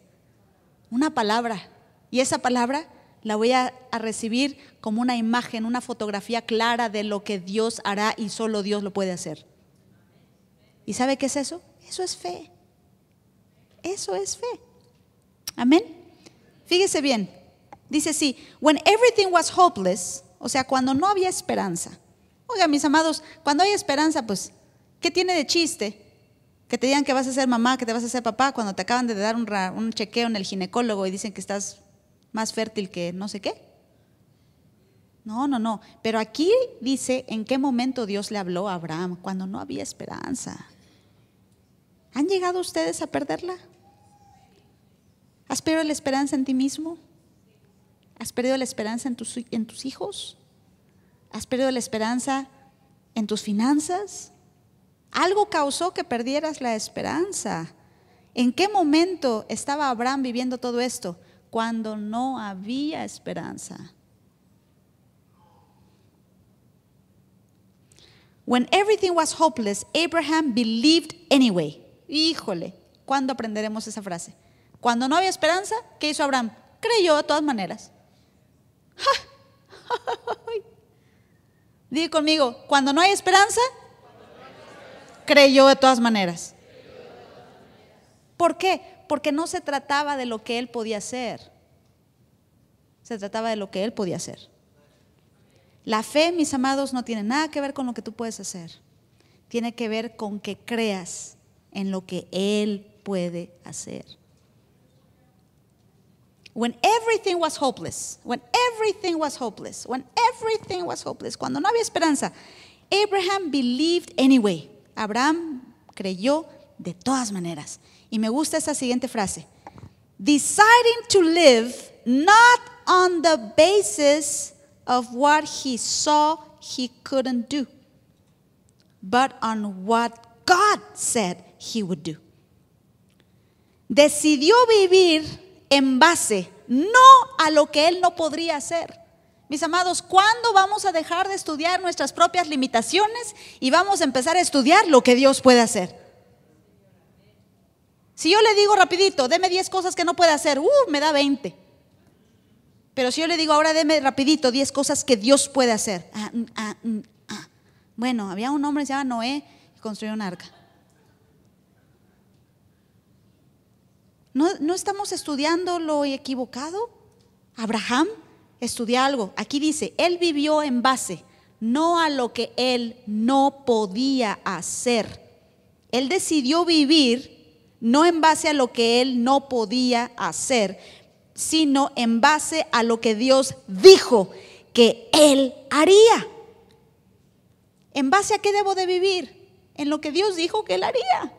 Una palabra. Y esa palabra la voy a, recibir como una imagen, una fotografía clara de lo que Dios hará y solo Dios lo puede hacer. ¿Y sabe qué es eso? Eso es fe. Eso es fe. Amén. Fíjese bien. Dice sí, when everything was hopeless, o sea, cuando no había esperanza. Oiga, mis amados, cuando hay esperanza, pues, ¿qué tiene de chiste? Que te digan que vas a ser mamá, que te vas a ser papá, cuando te acaban de dar un chequeo en el ginecólogo y dicen que estás más fértil que no sé qué. No, no, no. Pero aquí dice en qué momento Dios le habló a Abraham, cuando no había esperanza. ¿Han llegado ustedes a perderla? ¿Has perdido la esperanza en ti mismo? ¿Has perdido la esperanza en tus, en tus hijos? ¿Has perdido la esperanza en tus finanzas? Algo causó que perdieras la esperanza. ¿En qué momento estaba Abraham viviendo todo esto? cuando no había esperanza. When everything was hopeless, Abraham believed anyway. Híjole, ¿cuándo aprenderemos esa frase? Cuando no había esperanza, ¿qué hizo Abraham? Creyó de todas maneras. Dí conmigo, cuando no hay esperanza, creyó de todas maneras. ¿Por qué? Porque no se trataba de lo que él podía hacer. Se trataba de lo que él podía hacer. La fe, mis amados, no tiene nada que ver con lo que tú puedes hacer. Tiene que ver con que creas en lo que él puede hacer. When everything was hopeless, when everything was hopeless, when everything was hopeless, cuando no había esperanza, Abraham believed anyway. Abraham creyó de todas maneras. Y me gusta esa siguiente frase. Deciding to live not on the basis of what he saw he couldn't do, but on what God said he would do. Decidió vivir en base no a lo que él no podría hacer. Mis amados, ¿cuándo vamos a dejar de estudiar nuestras propias limitaciones y vamos a empezar a estudiar lo que Dios puede hacer? Si yo le digo rapidito, deme 10 cosas que no puede hacer, uh, me da 20. Pero si yo le digo ahora deme rapidito 10 cosas que Dios puede hacer. Ah, mm, ah, mm, ah. Bueno, había un hombre que se llama Noé y construyó un arca. ¿No, ¿No estamos estudiando lo equivocado? Abraham estudió algo. Aquí dice, él vivió en base, no a lo que él no podía hacer. Él decidió vivir no en base a lo que él no podía hacer, sino en base a lo que Dios dijo que él haría. ¿En base a qué debo de vivir? En lo que Dios dijo que él haría.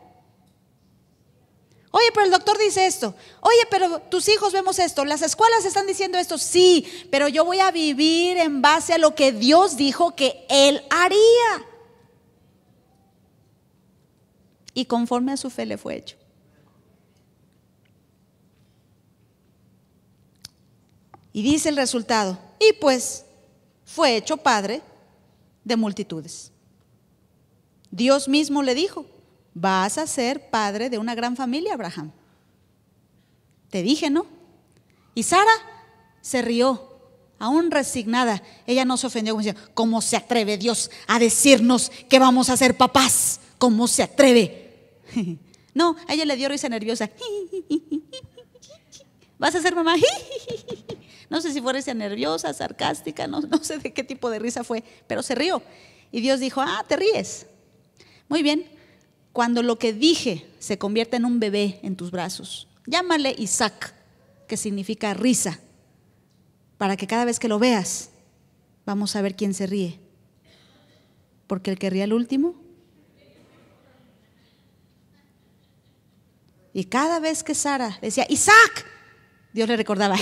Oye, pero el doctor dice esto. Oye, pero tus hijos vemos esto. Las escuelas están diciendo esto. Sí, pero yo voy a vivir en base a lo que Dios dijo que Él haría. Y conforme a su fe le fue hecho. Y dice el resultado, y pues fue hecho padre de multitudes. Dios mismo le dijo, vas a ser padre de una gran familia, Abraham. Te dije, ¿no? Y Sara se rió, aún resignada. Ella no se ofendió, como ¿cómo se atreve Dios a decirnos que vamos a ser papás? ¿Cómo se atreve? No, ella le dio risa nerviosa. ¿Vas a ser mamá? No sé si fue nerviosa, sarcástica, no, no sé de qué tipo de risa fue, pero se rió. Y Dios dijo, ah, te ríes. Muy bien, cuando lo que dije se convierta en un bebé en tus brazos, llámale Isaac, que significa risa, para que cada vez que lo veas, vamos a ver quién se ríe. Porque el que ríe al último. Y cada vez que Sara decía, Isaac, Dios le recordaba,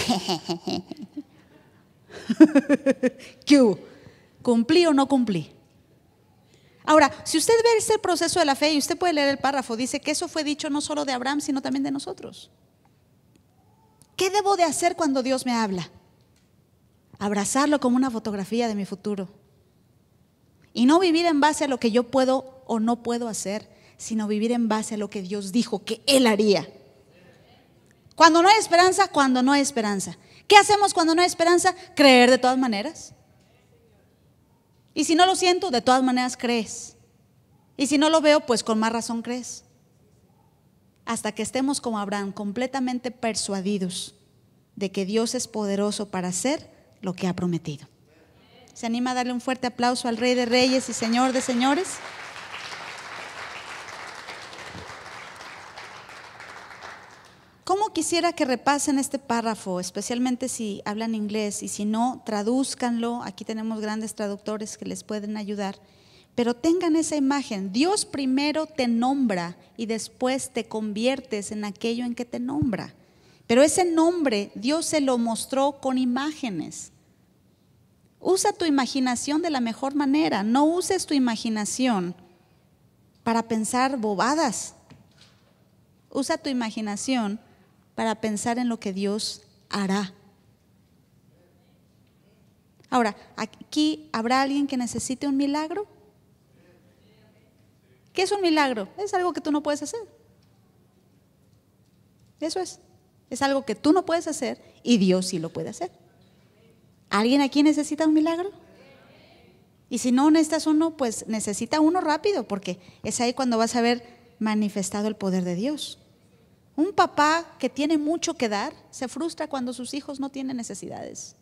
¿qué ¿Cumplí o no cumplí? Ahora, si usted ve ese proceso de la fe y usted puede leer el párrafo, dice que eso fue dicho no solo de Abraham, sino también de nosotros. ¿Qué debo de hacer cuando Dios me habla? Abrazarlo como una fotografía de mi futuro. Y no vivir en base a lo que yo puedo o no puedo hacer, sino vivir en base a lo que Dios dijo que Él haría. Cuando no hay esperanza, cuando no hay esperanza. ¿Qué hacemos cuando no hay esperanza? Creer de todas maneras. Y si no lo siento, de todas maneras crees. Y si no lo veo, pues con más razón crees. Hasta que estemos como Abraham, completamente persuadidos de que Dios es poderoso para hacer lo que ha prometido. ¿Se anima a darle un fuerte aplauso al Rey de Reyes y Señor de Señores? ¿Cómo quisiera que repasen este párrafo, especialmente si hablan inglés y si no, tradúzcanlo? Aquí tenemos grandes traductores que les pueden ayudar. Pero tengan esa imagen. Dios primero te nombra y después te conviertes en aquello en que te nombra. Pero ese nombre Dios se lo mostró con imágenes. Usa tu imaginación de la mejor manera. No uses tu imaginación para pensar bobadas. Usa tu imaginación para pensar en lo que Dios hará. Ahora, ¿aquí habrá alguien que necesite un milagro? ¿Qué es un milagro? Es algo que tú no puedes hacer. Eso es. Es algo que tú no puedes hacer y Dios sí lo puede hacer. ¿Alguien aquí necesita un milagro? Y si no necesitas uno, pues necesita uno rápido, porque es ahí cuando vas a ver manifestado el poder de Dios. Un papá que tiene mucho que dar se frustra cuando sus hijos no tienen necesidades.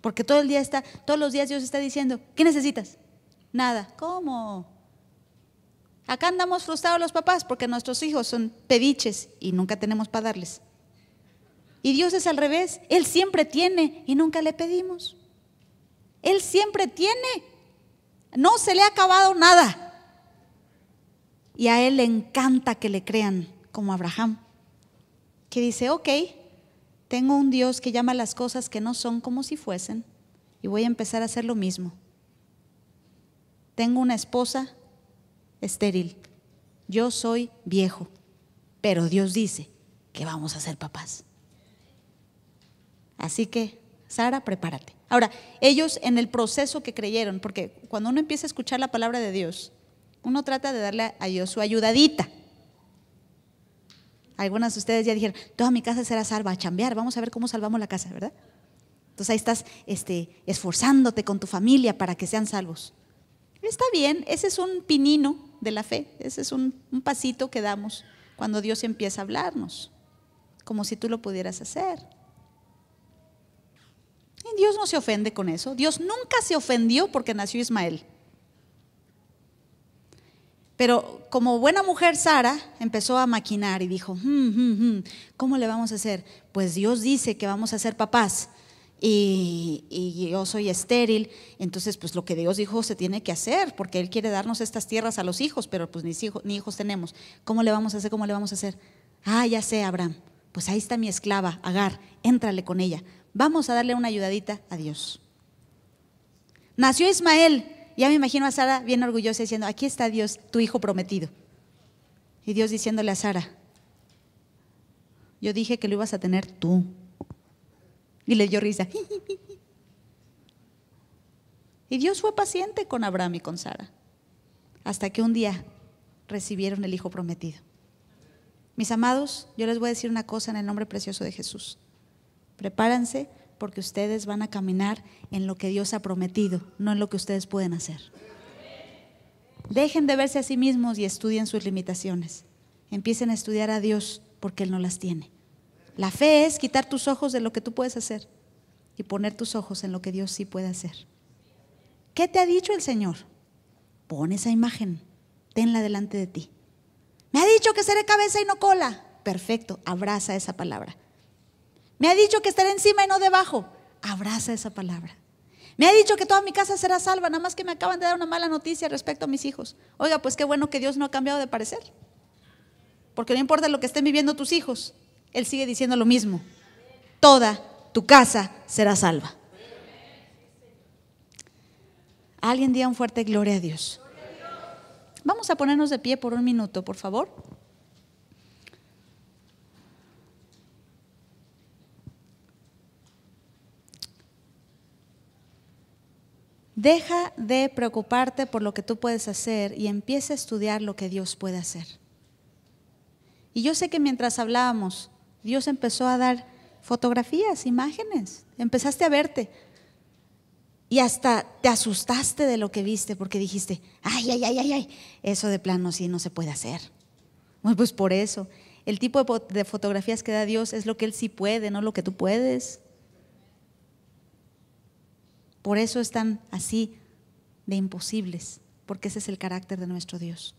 Porque todo el día está, todos los días Dios está diciendo, ¿qué necesitas? Nada. ¿Cómo? Acá andamos frustrados los papás porque nuestros hijos son pediches y nunca tenemos para darles. Y Dios es al revés, Él siempre tiene y nunca le pedimos. Él siempre tiene. No se le ha acabado nada. Y a él le encanta que le crean, como Abraham, que dice, ok, tengo un Dios que llama las cosas que no son como si fuesen y voy a empezar a hacer lo mismo. Tengo una esposa estéril, yo soy viejo, pero Dios dice que vamos a ser papás. Así que, Sara, prepárate. Ahora, ellos en el proceso que creyeron, porque cuando uno empieza a escuchar la palabra de Dios, uno trata de darle a Dios su ayudadita. Algunas de ustedes ya dijeron, toda mi casa será salva, a chambear, vamos a ver cómo salvamos la casa, ¿verdad? Entonces ahí estás este, esforzándote con tu familia para que sean salvos. Está bien, ese es un pinino de la fe, ese es un pasito que damos cuando Dios empieza a hablarnos, como si tú lo pudieras hacer. Y Dios no se ofende con eso, Dios nunca se ofendió porque nació Ismael. Pero como buena mujer Sara empezó a maquinar y dijo, hmm, hmm, hmm, ¿cómo le vamos a hacer? Pues Dios dice que vamos a ser papás y, yo soy estéril, entonces pues lo que Dios dijo se tiene que hacer porque Él quiere darnos estas tierras a los hijos, pero pues ni hijos, ni hijos tenemos. ¿Cómo le vamos a hacer? ¿Cómo le vamos a hacer? Ah, ya sé, Abraham, pues ahí está mi esclava, Agar, éntrale con ella. Vamos a darle una ayudadita a Dios. Nació Ismael ya me imagino a Sara bien orgullosa diciendo, aquí está Dios, tu hijo prometido. Y Dios diciéndole a Sara, yo dije que lo ibas a tener tú. Y le dio risa. Y Dios fue paciente con Abraham y con Sara, hasta que un día recibieron el hijo prometido. Mis amados, yo les voy a decir una cosa en el nombre precioso de Jesús. Prepárense porque ustedes van a caminar en lo que Dios ha prometido, no en lo que ustedes pueden hacer. Dejen de verse a sí mismos y estudien sus limitaciones. Empiecen a estudiar a Dios porque Él no las tiene. La fe es quitar tus ojos de lo que tú puedes hacer y poner tus ojos en lo que Dios sí puede hacer. ¿Qué te ha dicho el Señor? Pon esa imagen, tenla delante de ti. Me ha dicho que seré cabeza y no cola. Perfecto, abraza esa palabra. Me ha dicho que estaré encima y no debajo. Abraza esa palabra. Me ha dicho que toda mi casa será salva, nada más que me acaban de dar una mala noticia respecto a mis hijos. Oiga, pues qué bueno que Dios no ha cambiado de parecer. Porque no importa lo que estén viviendo tus hijos, Él sigue diciendo lo mismo. Toda tu casa será salva. Alguien día un fuerte gloria a Dios. Vamos a ponernos de pie por un minuto, por favor. Deja de preocuparte por lo que tú puedes hacer y empieza a estudiar lo que Dios puede hacer. Y yo sé que mientras hablábamos, Dios empezó a dar fotografías, imágenes, empezaste a verte. Y hasta te asustaste de lo que viste porque dijiste, ay, ay, ay, ay, ay, eso de plano sí no se puede hacer. pues por eso, el tipo de fotografías que da Dios es lo que Él sí puede, no lo que tú puedes. Por eso están así de imposibles, porque ese es el carácter de nuestro Dios.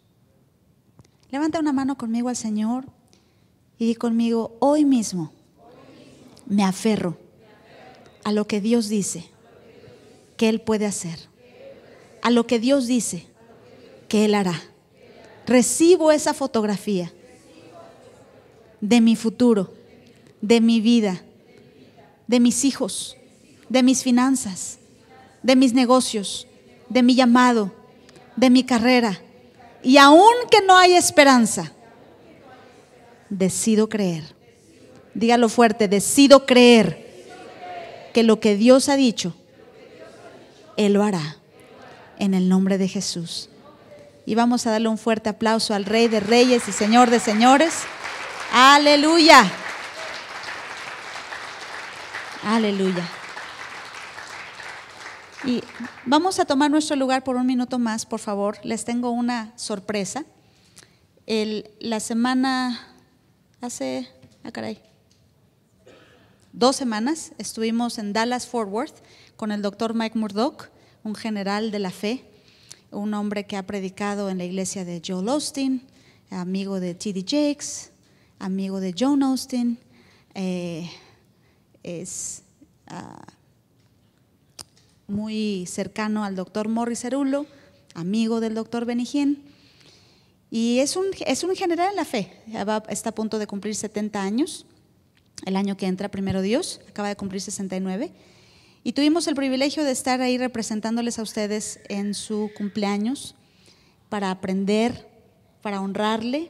Levanta una mano conmigo al Señor y conmigo, hoy mismo me aferro a lo que Dios dice que Él puede hacer, a lo que Dios dice que Él hará. Recibo esa fotografía de mi futuro, de mi vida, de mis hijos, de mis finanzas, de mis negocios, de mi llamado, de mi carrera. Y aun que no hay esperanza, decido creer. Dígalo fuerte, decido creer que lo que Dios ha dicho, Él lo hará. En el nombre de Jesús. Y vamos a darle un fuerte aplauso al Rey de Reyes y Señor de Señores. Aleluya. Aleluya. Y vamos a tomar nuestro lugar por un minuto más, por favor. Les tengo una sorpresa. la semana, hace, ah, dos semanas estuvimos en Dallas, Fort Worth, con el doctor Mike Murdoch, un general de la fe, un hombre que ha predicado en la iglesia de Joel Austin, amigo de T.D. Jakes, amigo de John Austin. Eh, es. Ah, muy cercano al doctor Morris cerulo amigo del doctor Benigín, y es un, general en la fe, está a punto de cumplir 70 años, el año que entra primero Dios, acaba de cumplir 69, y tuvimos el privilegio de estar ahí representándoles a ustedes en su cumpleaños para aprender, para honrarle,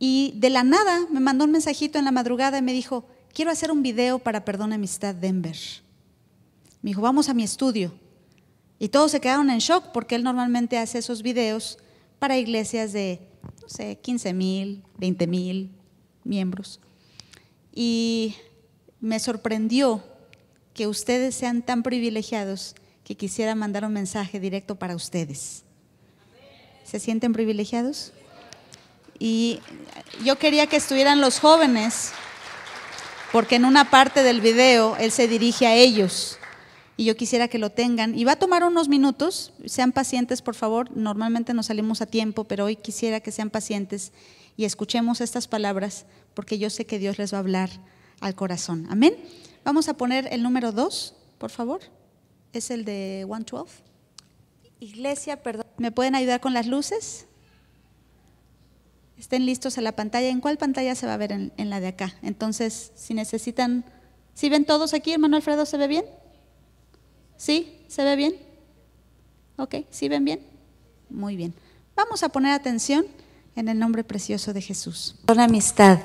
y de la nada me mandó un mensajito en la madrugada y me dijo, quiero hacer un video para Perdón Amistad Denver. Me dijo, vamos a mi estudio. Y todos se quedaron en shock porque él normalmente hace esos videos para iglesias de, no sé, 15 mil, 20 mil miembros. Y me sorprendió que ustedes sean tan privilegiados que quisiera mandar un mensaje directo para ustedes. ¿Se sienten privilegiados? Y yo quería que estuvieran los jóvenes, porque en una parte del video él se dirige a ellos y yo quisiera que lo tengan. Y va a tomar unos minutos, sean pacientes por favor, normalmente nos salimos a tiempo, pero hoy quisiera que sean pacientes y escuchemos estas palabras porque yo sé que Dios les va a hablar al corazón. Amén. Vamos a poner el número 2, por favor. Es el de 112. Iglesia, perdón. ¿Me pueden ayudar con las luces? Estén listos a la pantalla. ¿En cuál pantalla se va a ver? En, la de acá. Entonces, si necesitan... ¿Si ven todos aquí, hermano Alfredo? ¿Se ve bien? ¿Sí? ¿Se ve bien? ¿Ok? ¿Sí ven bien? Muy bien. Vamos a poner atención en el nombre precioso de Jesús. la amistad.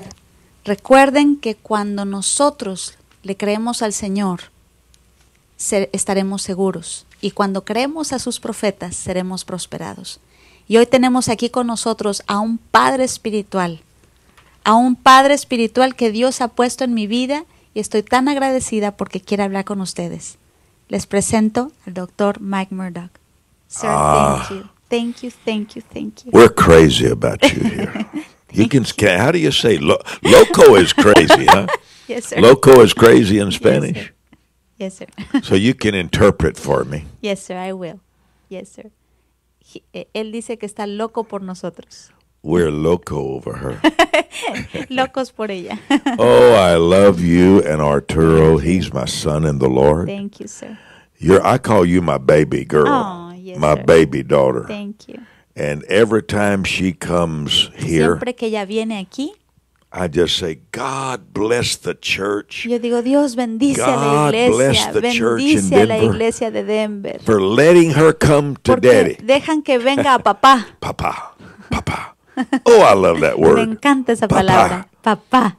Recuerden que cuando nosotros le creemos al Señor, estaremos seguros. Y cuando creemos a sus profetas, seremos prosperados. Y hoy tenemos aquí con nosotros a un Padre Espiritual, a un Padre Espiritual que Dios ha puesto en mi vida y estoy tan agradecida porque quiere hablar con ustedes. Les presento al doctor Mike Murdoch. Sir, ah, thank you. Thank you, thank you, thank you. We're crazy about you here. you can, can, how do you say, lo, loco is crazy, huh? yes, sir. Loco is crazy in Spanish? Yes, sir. Yes, sir. so you can interpret for me. Yes, sir, I will. Yes, sir. He, eh, él dice que está loco por nosotros. We're loco over her. Locos por ella. oh, I love you and Arturo. He's my son in the Lord. Thank you, sir. You're, I call you my baby girl. Oh, yes, my sir. baby daughter. Thank you. And every time she comes here, Siempre que ella viene aquí, I just say, God bless the church. Yo digo, Dios bendice God a la iglesia. bendice a la iglesia de Denver. For letting her come to Porque daddy. Dejan que venga a papá. papá, papá. Oh, I love that word. Me encanta esa Papá. palabra. Papá.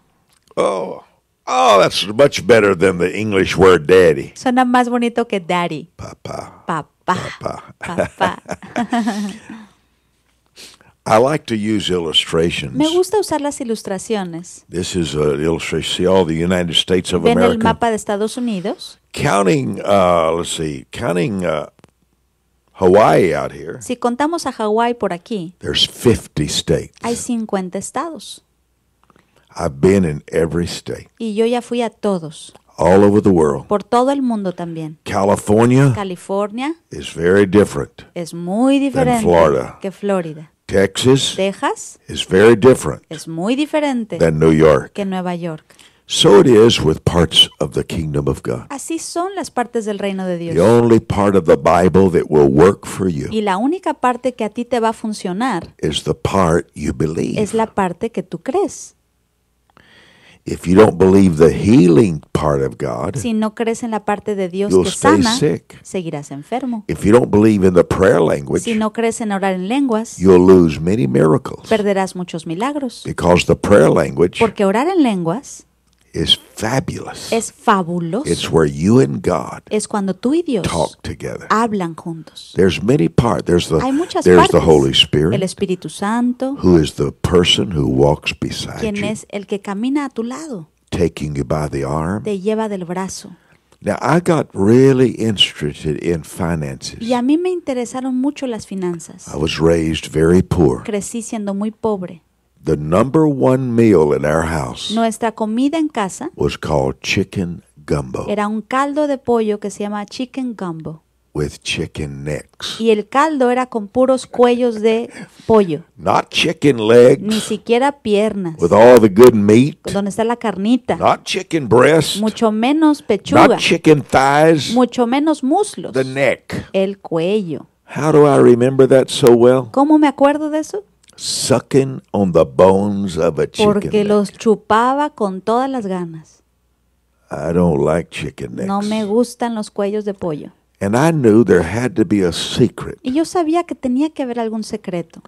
Oh. Oh, that's much better than the English word daddy. Suena más bonito que daddy. Papá. Papá. Papá. Papá. I like to use illustrations. Me gusta usar las ilustraciones. This is an illustration. See all the United States of Ven America. el mapa de Estados Unidos. Counting, uh, let's see, counting uh, Hawaii out here, si contamos a Hawaii por aquí, there's 50 states. hay 50 estados. I've been in every state. Y yo ya fui a todos. All over the world. Por todo el mundo también. California, California is very different es muy diferente Florida. que Florida. Texas, Texas is very different es muy diferente than New York. que Nueva York. So it is with parts of the kingdom of God. Así son las partes del reino de Dios. The only part of the Bible that will work for you. Y la única parte que a ti te va a funcionar. Is the part you believe. Es la parte que tú crees. If you don't believe the healing part of God, si no crees en la parte de Dios que sana, sick. seguirás enfermo. If you don't believe in the prayer language, si no crees en orar en lenguas, you'll lose many miracles. Perderás muchos milagros. Because the prayer language Porque orar en lenguas is fabulous. Es fabuloso. It's where you and God es cuando tú y Dios talk together. hablan juntos. There's many part. There's the Hay muchas there's partes. the Holy Spirit. El Espíritu Santo. Who is the person who walks beside quien you? es el que camina a tu lado. Taking you by the arm. Te lleva del brazo. Now I got really interested in finances. Y a mí me interesaron mucho las finanzas. I was raised very poor. Crecí siendo muy pobre. The number one meal in our house Nuestra comida en casa was called chicken gumbo era un caldo de pollo que se llama chicken gumbo with chicken necks. Y el caldo era con puros cuellos de pollo. Not chicken legs. Ni siquiera piernas. With all the good meat. Donde está la carnita. Not chicken breast. Mucho menos pechuga. Not chicken thighs. Mucho menos muslos. The neck. El cuello. How do I remember that so well? ¿Cómo me acuerdo de eso? Sucking on the bones of a chicken Porque los chupaba con todas las ganas. I don't like chicken No me gustan los cuellos de pollo. Y yo sabía que tenía que haber algún secreto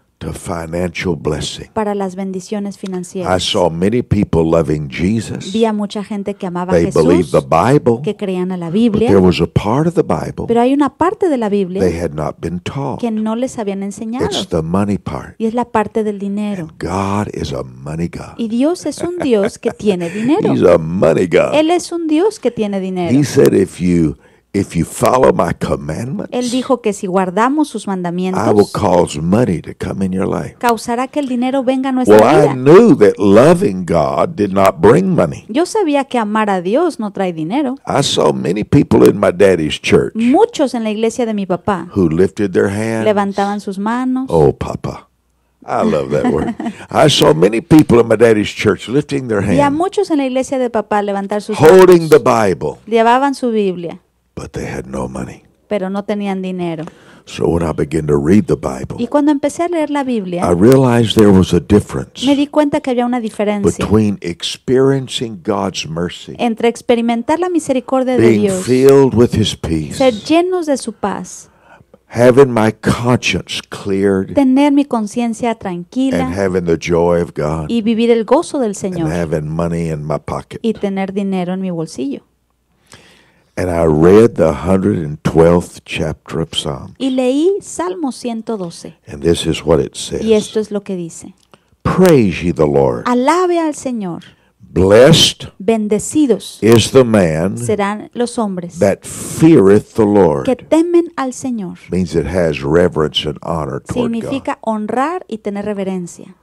para las bendiciones financieras. saw Vi a mucha gente que amaba a Jesús, que creían a la Biblia, pero hay una parte de la Biblia que no les habían enseñado y es la parte del dinero. Y Dios es un Dios que tiene dinero. Él es un Dios que tiene dinero. He If you follow my commandments, él dijo que si guardamos sus mandamientos, I will cause money to come in your life. causará que el dinero venga a nuestra well, vida. I knew that loving God did not bring money. Yo sabía que amar a Dios no trae dinero. I saw many people in my daddy's church Muchos en la iglesia de mi papá who lifted their hands. levantaban sus manos. Oh, papá. I love that word. I saw many people in my daddy's church lifting their hands. Y a muchos en la iglesia de papá levantar sus manos. Holding the Bible. Llevaban su Biblia. Pero no tenían dinero. y cuando empecé a leer la Biblia, me di cuenta que había una diferencia entre experimentar la misericordia de Dios, ser llenos de su paz, tener mi conciencia tranquila, y vivir el gozo del Señor, y tener dinero en mi bolsillo. Y leí Salmo 112. Y esto es lo que dice. Alabe al Señor. Bendecidos serán los hombres que temen al Señor. Significa honrar y tener reverencia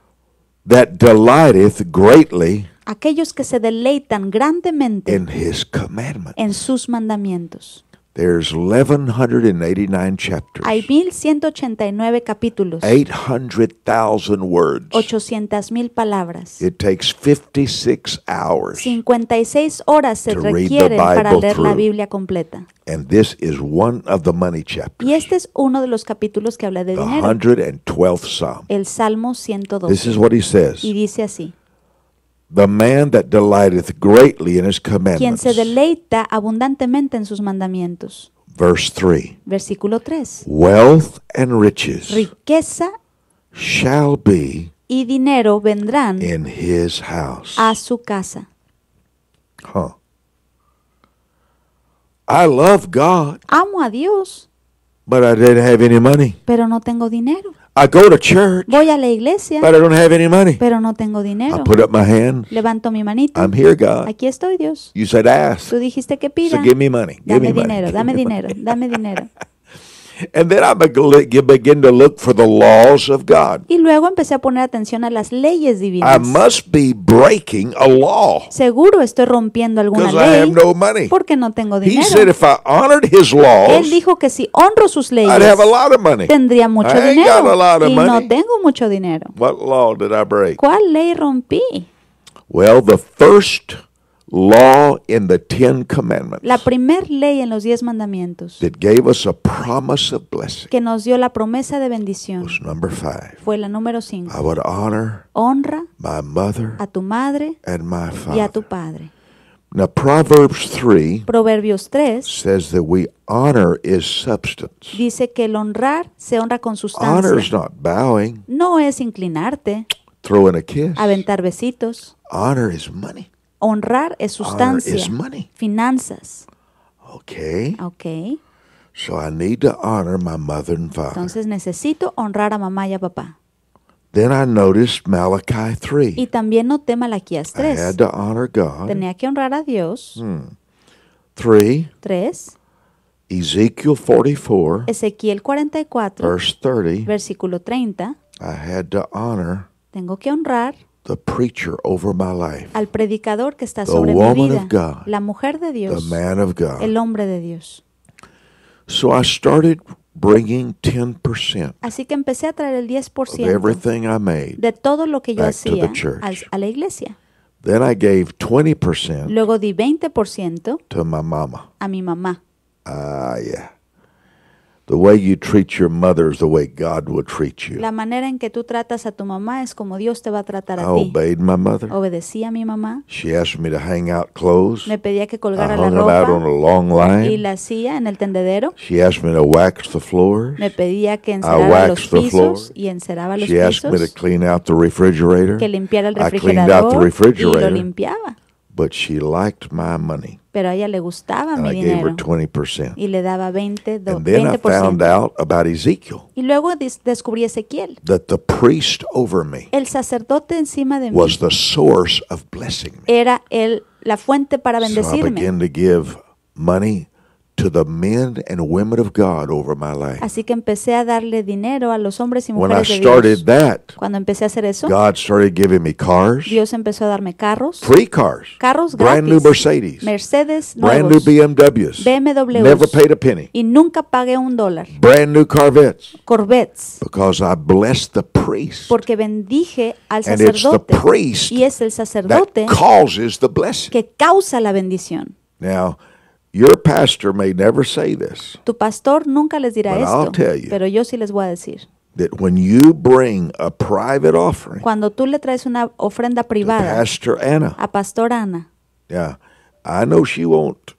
greatly aquellos que se deleitan grandemente en sus mandamientos. Hay 1189 capítulos. 800,000 words. 800,000 palabras. 56 hours. 56 horas se requieren para leer la Biblia completa. this Y este es uno de los capítulos que habla de El Salmo 112. Y dice así. The man that delighteth greatly in his commandments. Quien se deleita abundantemente en sus mandamientos. Verse 3. Versículo 3. Wealth and riches. Riqueza shall be y dinero vendrán in his house. a su casa. Huh. I love God. Amo a Dios. But I didn't have any money. Pero no tengo dinero. I go to church, Voy a la iglesia, pero no tengo dinero. put my hand. Levanto mi manito. I'm here, Aquí estoy, Dios. You said Tú dijiste que pida. give me money. Dame dinero, dame dinero, dame dinero. And then I begin to look for the laws of God. Y luego empecé a poner atención a las leyes divinas. I must be breaking a law. Seguro estoy rompiendo alguna ley. Because I have no money. Porque no tengo dinero. He said if I honored his laws, Él dijo que si honro sus leyes, I'd have a lot of money. tendría mucho I dinero. Ain't got a lot of y money. no tengo mucho dinero. What law did I break? ¿Cuál ley rompí? Well, the first law in the Ten Commandments. La primer ley en los diez mandamientos. That gave us a promise of blessing. Que nos dio la promesa de bendición. Was number five. Fue la número cinco. I would honor. Honra. My mother. A tu madre. And my father. Y a tu padre. Now Proverbs 3 Proverbios 3 says that we honor is substance. Dice que el honrar se honra con sustancia. Honor is not bowing. No es inclinarte. Throwing a kiss. Aventar besitos. Honor is money. Honrar es sustancia. Honor is money. Finanzas. Okay. Okay. So I need to honor my mother and father. Entonces necesito honrar a mamá y a papá. Then I noticed Malachi 3. Y también noté Malaquías 3. I had to honor God. Tenía que honrar a Dios. 3. Hmm. 3. Ezekiel 44. Ezequiel 44. Verse 30. Versículo 30. I had to honor. Tengo que honrar the preacher over my life, al predicador que está the sobre mi woman vida, of God, la mujer de the man of God. el hombre de Dios. So I started bringing 10% Así que empecé a traer el of 10% everything I made. de todo lo que yo to hacía the church. al- a la iglesia. Then I gave 20% Luego di 20% to my mama. a mi mamá. Ah, yeah. The way you treat your mother is the way God will treat you. La manera en que tú tratas a tu mamá es como Dios te va a tratar a I obeyed my mother. Obedecí a mi mamá. She asked me to hang out clothes. Me pedía que colgara la hung out on ropa a long y la hacía en el tendedero. She asked me to wax the floors. Me pedía que encerara los waxed the pisos y enceraba los pisos. She asked me to clean out the refrigerator. Que limpiara el I cleaned out the refrigerator. refrigerador y lo limpiaba. But she liked my money. Pero a ella le gustaba and mi I dinero. Gave her 20%. Y le daba 20 do, And then 20%. I found out about Ezekiel. Y luego descubrí Ezequiel. That the priest over me. El sacerdote encima de mí. Was the source of blessing me. Era el la fuente para bendecirme. So I began to give money to the men and women of God over my life. Así que empecé a darle dinero a los hombres y When I mujeres de Dios. that, Cuando empecé a hacer eso, God started giving me cars, Dios empezó a darme carros, free cars, carros gratis. brand new gratis, Mercedes, Mercedes brand new nuevos, BMWs, BMWs, never paid a penny, y nunca pagué un dólar. brand new Corvettes, Corvettes, because I blessed the priest porque bendije al sacerdote. And it's the priest y es el that causes the blessing. que causa la bendición. Now, Your pastor may never say this. Tu pastor nunca les dirá esto, I'll tell you pero yo sí les voy a decir. That when you bring a private offering, cuando tú le traes una ofrenda privada, Pastor Anna, a Pastor Ana. Yeah, I know she won't.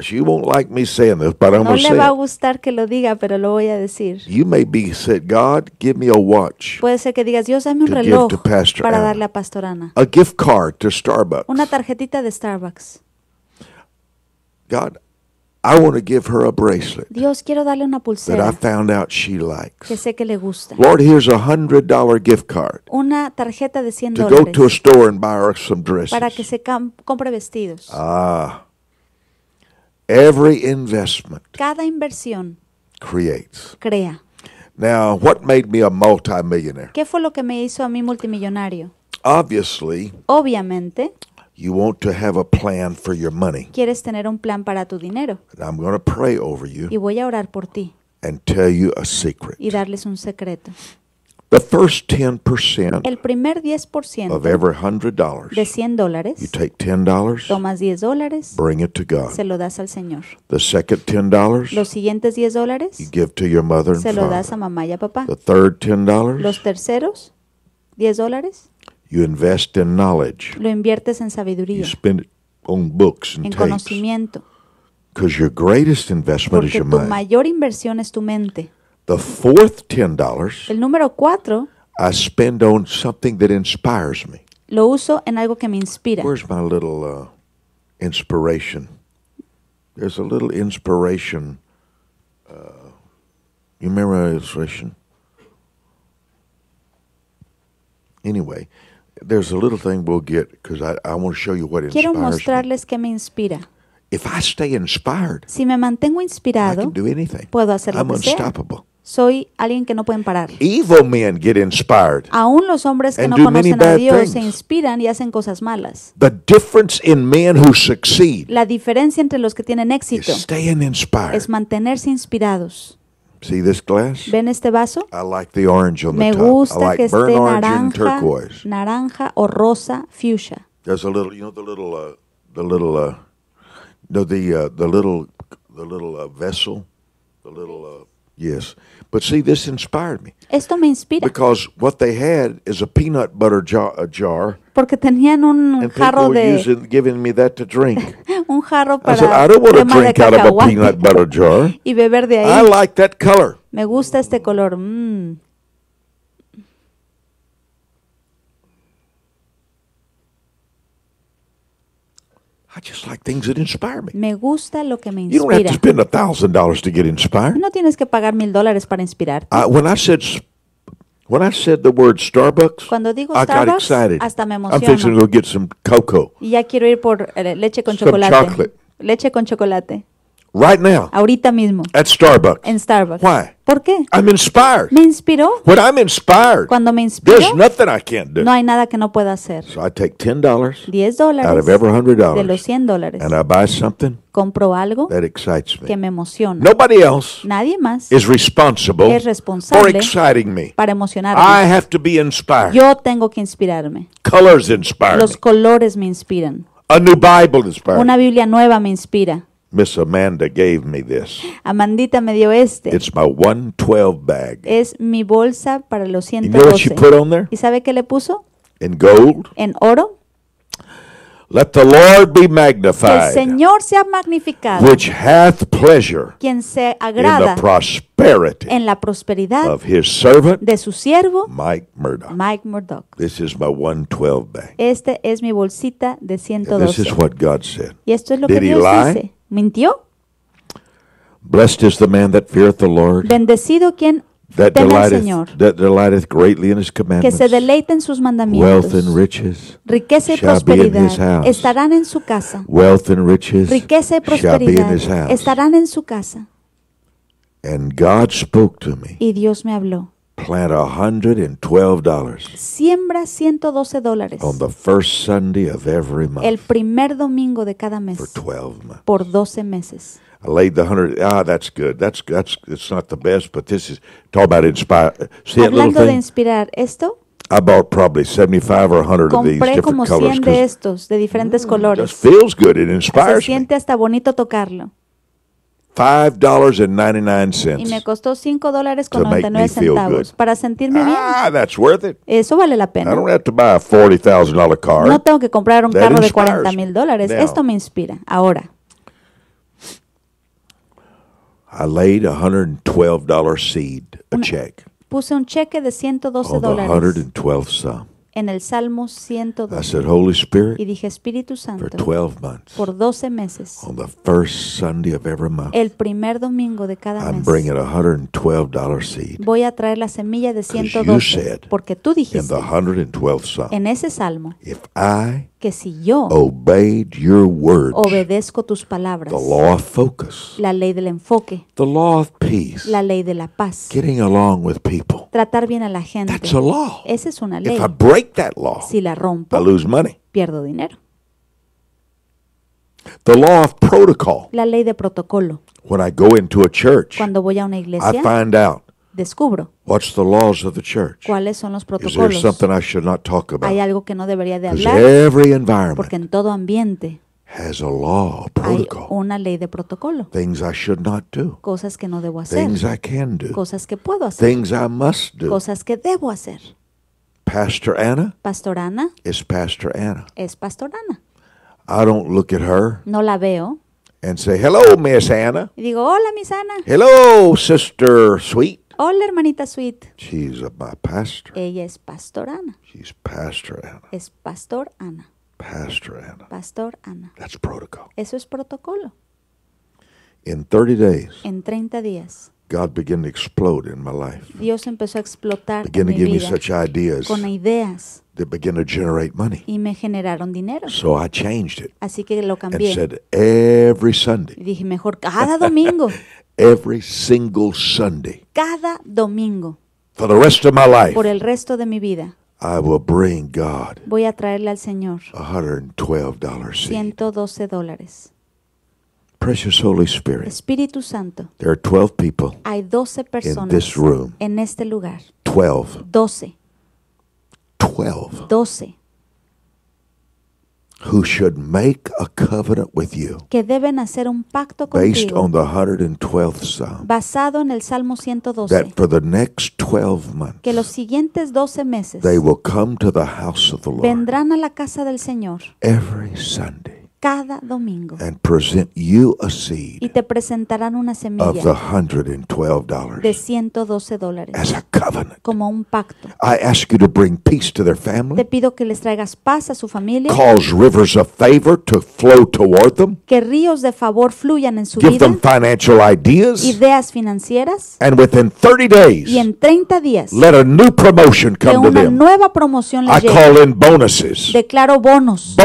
She won't like me saying this, but I'm say. no le va a gustar que lo diga, pero lo voy a decir. You may be said, God, give me a watch. Puede ser que digas, Dios, dame un reloj para darle a Pastor Ana. A gift card to Starbucks. Una tarjetita de Starbucks. God, I want to give her a bracelet. Dios quiero darle una pulsera. That I found out she likes. Que sé que le gusta. Lord, here's a hundred dollar gift card. Una tarjeta de 100 dólares. To go to a store and buy her some dresses. Para que se compre vestidos. Ah. Every investment. Cada inversión. Creates. Crea. Now, what made me a multimillionaire? ¿Qué fue lo que me hizo a mí multimillonario? Obviously. Obviamente. You want to have a plan for your money. Quieres tener un plan para tu dinero. And I'm going to pray over you Y voy a orar por ti and tell you a secret. y darles un secreto. The first 10% El primer of 10% every de $100, 100 you take $10, tomas 10 dólares, bring it to God. se lo das al Señor. The second 10 Los siguientes 10 you give to your mother and father. se lo das a mamá y a papá. The third $10, Los terceros 10 dólares You invest in knowledge. Lo inviertes en sabiduría. You spend it on books and en tapes. conocimiento. Because your greatest investment Porque is your tu mind. mayor inversión es tu mente. The fourth ten dollars. El número cuatro. I spend on something that inspires me. Lo uso en algo que me inspira. Where's my little uh, inspiration? There's a little inspiration. Uh, you remember inspiration? Anyway, Quiero mostrarles que me inspira. Si me mantengo inspirado, puedo hacer lo que sea. Soy alguien que no pueden parar. Aún los hombres que no conocen a Dios se inspiran y hacen cosas malas. La diferencia entre los que tienen éxito es mantenerse inspirados. See this glass? ¿Ven este vaso? I like the orange on Me the top. I like burnt orange and turquoise. naranja o rosa fuchsia. There's a little, you know, the little, uh, the little, uh, no, the uh, the little, the little uh, vessel, the little, uh, yes. But see, this inspired me Esto me inspira because what they had is a peanut butter jar, a jar porque tenían un jarro de un jarro para y beber de ahí. Me gusta este color. Mm. me. gusta lo que me inspira. No tienes que pagar mil dólares para inspirarte. I word Cuando digo Starbucks, hasta me ya quiero ir por eh, leche con chocolate. Leche con chocolate. Right now. Ahorita mismo. At Starbucks. En Starbucks. Why? ¿Por qué? I'm inspired. Me inspiró. When I'm inspired, Cuando me inspiró, there's nothing I can't do. No hay nada que no pueda hacer. So I take $10 $10 out of every dollars, de los 100 dólares. And I buy something compro algo that excites me. que me emociona. Nobody else Nadie más is responsible es responsable for exciting me. para emocionarme. I have to be inspired. Yo tengo que inspirarme. Colors inspire los colores me inspiran. A new Bible inspires. Una Biblia nueva me inspira. Miss Amanda gave me this. Amandita me dio este. It's my 112 bag. Es mi bolsa para los You know what she 112. put on there? ¿Y sabe qué le puso? In gold. En oro. Let the Lord be Que el Señor sea magnificado, which hath pleasure quien se agrada. in the prosperity en la prosperidad of his servant de su siervo Mike Murdoch. Mike Murdoch. This is my 112 bag. Este es mi bolsita de This is what God said. Y esto es lo que Did Dios lie? dice mintió. Blessed is the man that feareth the Lord. Bendecido quien that teme al Señor. That delighteth greatly in his commandments. Que se deleite en sus mandamientos. Wealth and riches. Riqueza y prosperidad estarán en su casa. Wealth and riches. Riqueza y prosperidad estarán en su casa. And God spoke to me. Y Dios me habló. Plant $112. Siembra 112 dólares. On the first Sunday of every month. El primer domingo de cada mes. For 12 months. Por 12 meses. I laid the hundred. Ah, that's good. That's that's. It's not the best, but this is talk about inspire. See that little Hablando de inspirar, esto I bought probably 75 or 100 of these compré como different colors. 100 de estos de diferentes mm, colores. just feels good. It Se inspires me. siente hasta bonito tocarlo. Y me costó 5 dólares con 99 centavos para sentirme bien. Ah, eso vale la pena. No tengo que comprar un carro de 40 mil dólares. Esto me inspira. Ahora. Puse un cheque de 112 dólares en el Salmo 102. y dije, Espíritu Santo, por 12 meses, el primer domingo de cada mes, voy a traer la semilla de 112, porque tú dijiste en ese Salmo, que si yo obedezco tus palabras, la ley del enfoque, la ley de la paz, tratar bien a la gente, esa es una ley break that law, si la rompo, I lose money. pierdo dinero. The law of protocol. La ley de protocolo. When I go into a church, cuando voy a una iglesia, I find out descubro What's the laws of the church? cuáles son los protocolos. Is there something I should not talk about? Hay algo que no debería de hablar. Every environment porque en todo ambiente has a law, a hay una ley de protocolo. Things I should not do. Cosas que no debo hacer. Things I can do. Cosas que puedo hacer. Things I must do. Cosas que debo hacer. Pastor Anna. Ana. Es Pastor Anna. Es Pastor Ana. I don't look at her. No la veo. And say hello, Miss Anna. Y digo hola, Miss Anna. Hello, Sister Sweet. Hola, hermanita Sweet. She's a, my pastor. Ella es Pastorana. She's Pastor Anna. Es Pastor Ana. Pastor Anna. Pastor Ana. That's protocol. Eso es protocolo. In 30 days. En 30 días. God began to explode in my life. Dios empezó a explotar began en to mi give vida me such ideas con ideas that began to generate money. y me generaron dinero. So I changed it Así que lo and cambié. said every Sunday, Y dije, mejor cada domingo, every single Sunday, cada domingo, for the rest of my life, por el resto de mi vida, I will bring God voy a traerle al Señor $112 112 dólares precious Holy Spirit. Espíritu Santo. There are 12 people Hay 12 in personas this room. en este lugar. 12. 12. 12. 12 who should make a covenant with you que deben hacer un pacto contigo. based on the 112th Psalm. basado en el Salmo 112. That for the next 12 months. Que los siguientes 12 meses they will come to the house of the Lord vendrán a la casa del Señor every Sunday cada domingo. y te presentarán una semilla de 112 dólares como un pacto. te pido que les traigas paz a su familia. que ríos de favor fluyan en su vida. ideas, financieras. y en 30 días let una nueva promoción les bonos.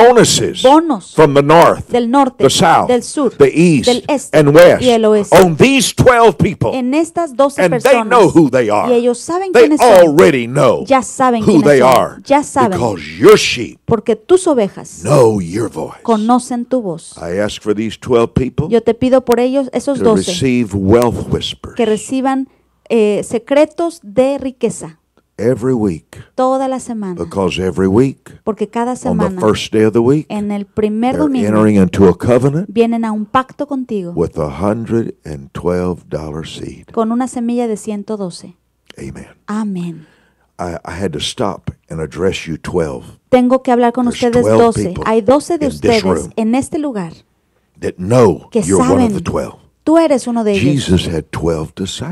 Bonos north, del norte, the south, del sur, the east, del este and west, y el oeste. On these 12 people, en estas 12 and personas, they know who they are. y ellos saben they quiénes already son. Know ya saben who quiénes they son. Are ya saben. Because your sheep porque tus ovejas know your voice. conocen tu voz. I ask for these 12 people Yo te pido por ellos, esos to 12, receive wealth whispers. que reciban eh, secretos de riqueza every week. Toda la semana. Because every week. Porque cada semana. On the first day of the week. En el primer domingo. Entering into a covenant. Vienen a un pacto contigo. With a hundred and twelve dollar seed. Con una semilla de 112. Amen. Amén. I, I had to stop and address you 12. Tengo que hablar con ustedes 12. Hay 12 de ustedes en este lugar. That know you're one of the 12 Tú eres uno de ellos.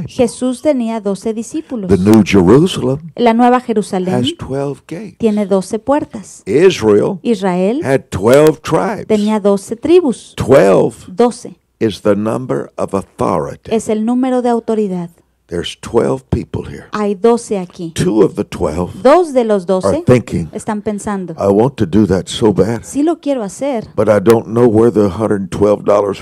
Jesús tenía 12 discípulos. La Nueva Jerusalén tiene 12 puertas. Israel tenía 12 tribus. 12 es el número de autoridad. There's 12 people here. Hay 12 aquí. Two of the 12 Dos de los 12 are thinking, están pensando. I want to do that so bad, Sí lo quiero hacer, but I don't know where the $112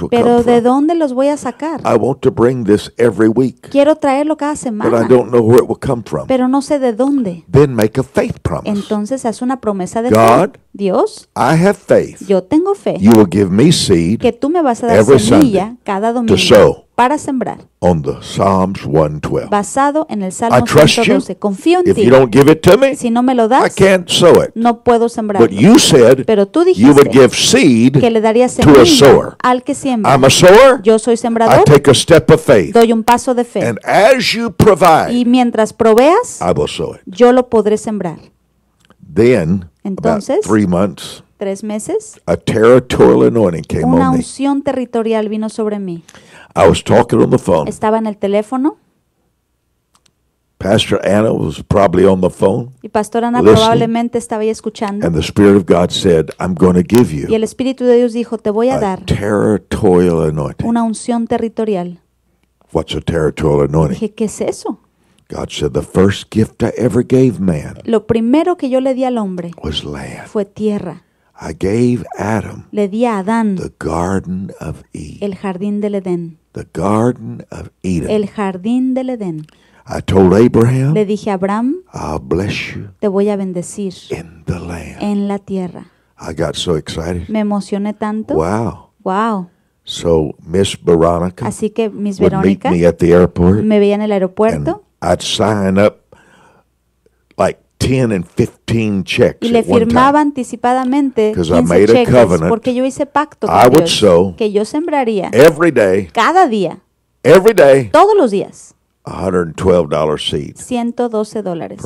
will pero come ¿de from. dónde los voy a sacar? I want to bring this every week, Quiero traerlo cada semana. but I don't know where it will come from. pero no sé de dónde. Then make a faith promise. Entonces haz una promesa de God, fe. Dios, I have faith. yo tengo fe you will give me seed que tú me vas a dar semilla Sunday cada to domingo sow para sembrar. Basado en el Salmo 112. Confío en ti. si no me lo das, no puedo sembrar. Pero tú dijiste que le darías semilla al que siembra. Yo soy sembrador. Doy un paso de fe. y mientras proveas, yo lo podré sembrar. Entonces, about three months, tres meses, a territorial anointing came una on me. unción territorial vino sobre mí. I was talking on the phone. Estaba en el teléfono Pastor Anna was probably on the phone. y Pastor Ana probablemente estaba ahí escuchando. And the Spirit of God said, I'm going to give you Y el Espíritu de Dios dijo, te voy a a dar territorial anointing. una unción territorial. What's a territorial anointing? Dije, ¿qué es eso? God said, the first gift I ever gave man Lo primero que yo le di al hombre was land. fue tierra. I gave Adam le di a Adán the garden of Eden. el jardín del Edén. The garden of Eden. El jardín del Edén. I told Abraham, le dije a Abraham, I'll bless you te voy a bendecir in the land. en la tierra. I got so excited. Me emocioné tanto. Wow. Wow. So Miss Veronica Así que Miss Verónica me, me, veía en el aeropuerto. I'd sign up like 10 and 15 checks y le firmaba anticipadamente 15 cheques porque yo hice pacto con Dios, que yo sembraría every day, cada día, every day, todos los días. $112 seed 112 dólares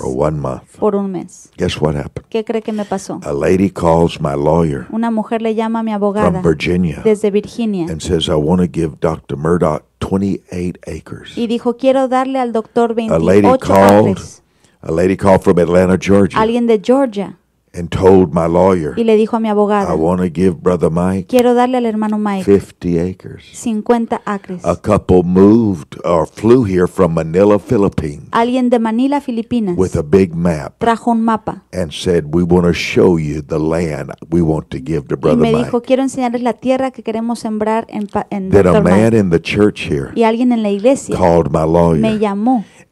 por un mes. Guess what happened? ¿Qué cree que me pasó? A lady calls my lawyer Una mujer le llama a mi abogada from Virginia desde Virginia and says I want to give Dr. Murdoch 28 acres. Y dijo quiero darle al doctor 28 acres. A lady called from Atlanta, Georgia. Alguien de Georgia. And told my lawyer, y le dijo a mi abogado, I want to give brother Mike quiero darle al hermano Mike 50 acres. 50 A couple moved or flew here from Manila, Philippines. Alguien de Manila, Filipinas. With a big map. Trajo un mapa. And said, we want to show you the land we want to give to brother Y me dijo, quiero enseñarles la tierra que queremos sembrar en en Then a man in the church here. Y alguien en la iglesia. Called my lawyer.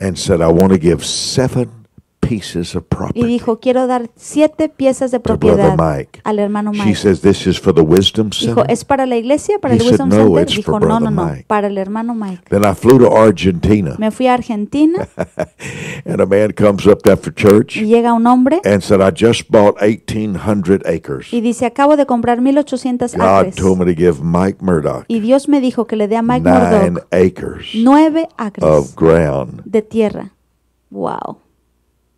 And said, I want to give seven pieces of property. Y dijo, quiero dar siete piezas de propiedad al hermano Mike. She says, This is for the wisdom center. Dijo, ¿es para la iglesia, para He el said, Wisdom no, Center? it's Dijo, no, no, no, Mike. para el hermano Mike. Then I flew to Argentina, Me fui a Argentina and a man comes up after church y llega un hombre and said, I just bought 1,800 acres. y dice, acabo de comprar 1.800 God acres. told me to give Mike Murdoch Y Dios me dijo que le dé a Mike Murdoch acres nueve acres of ground. de tierra. Wow.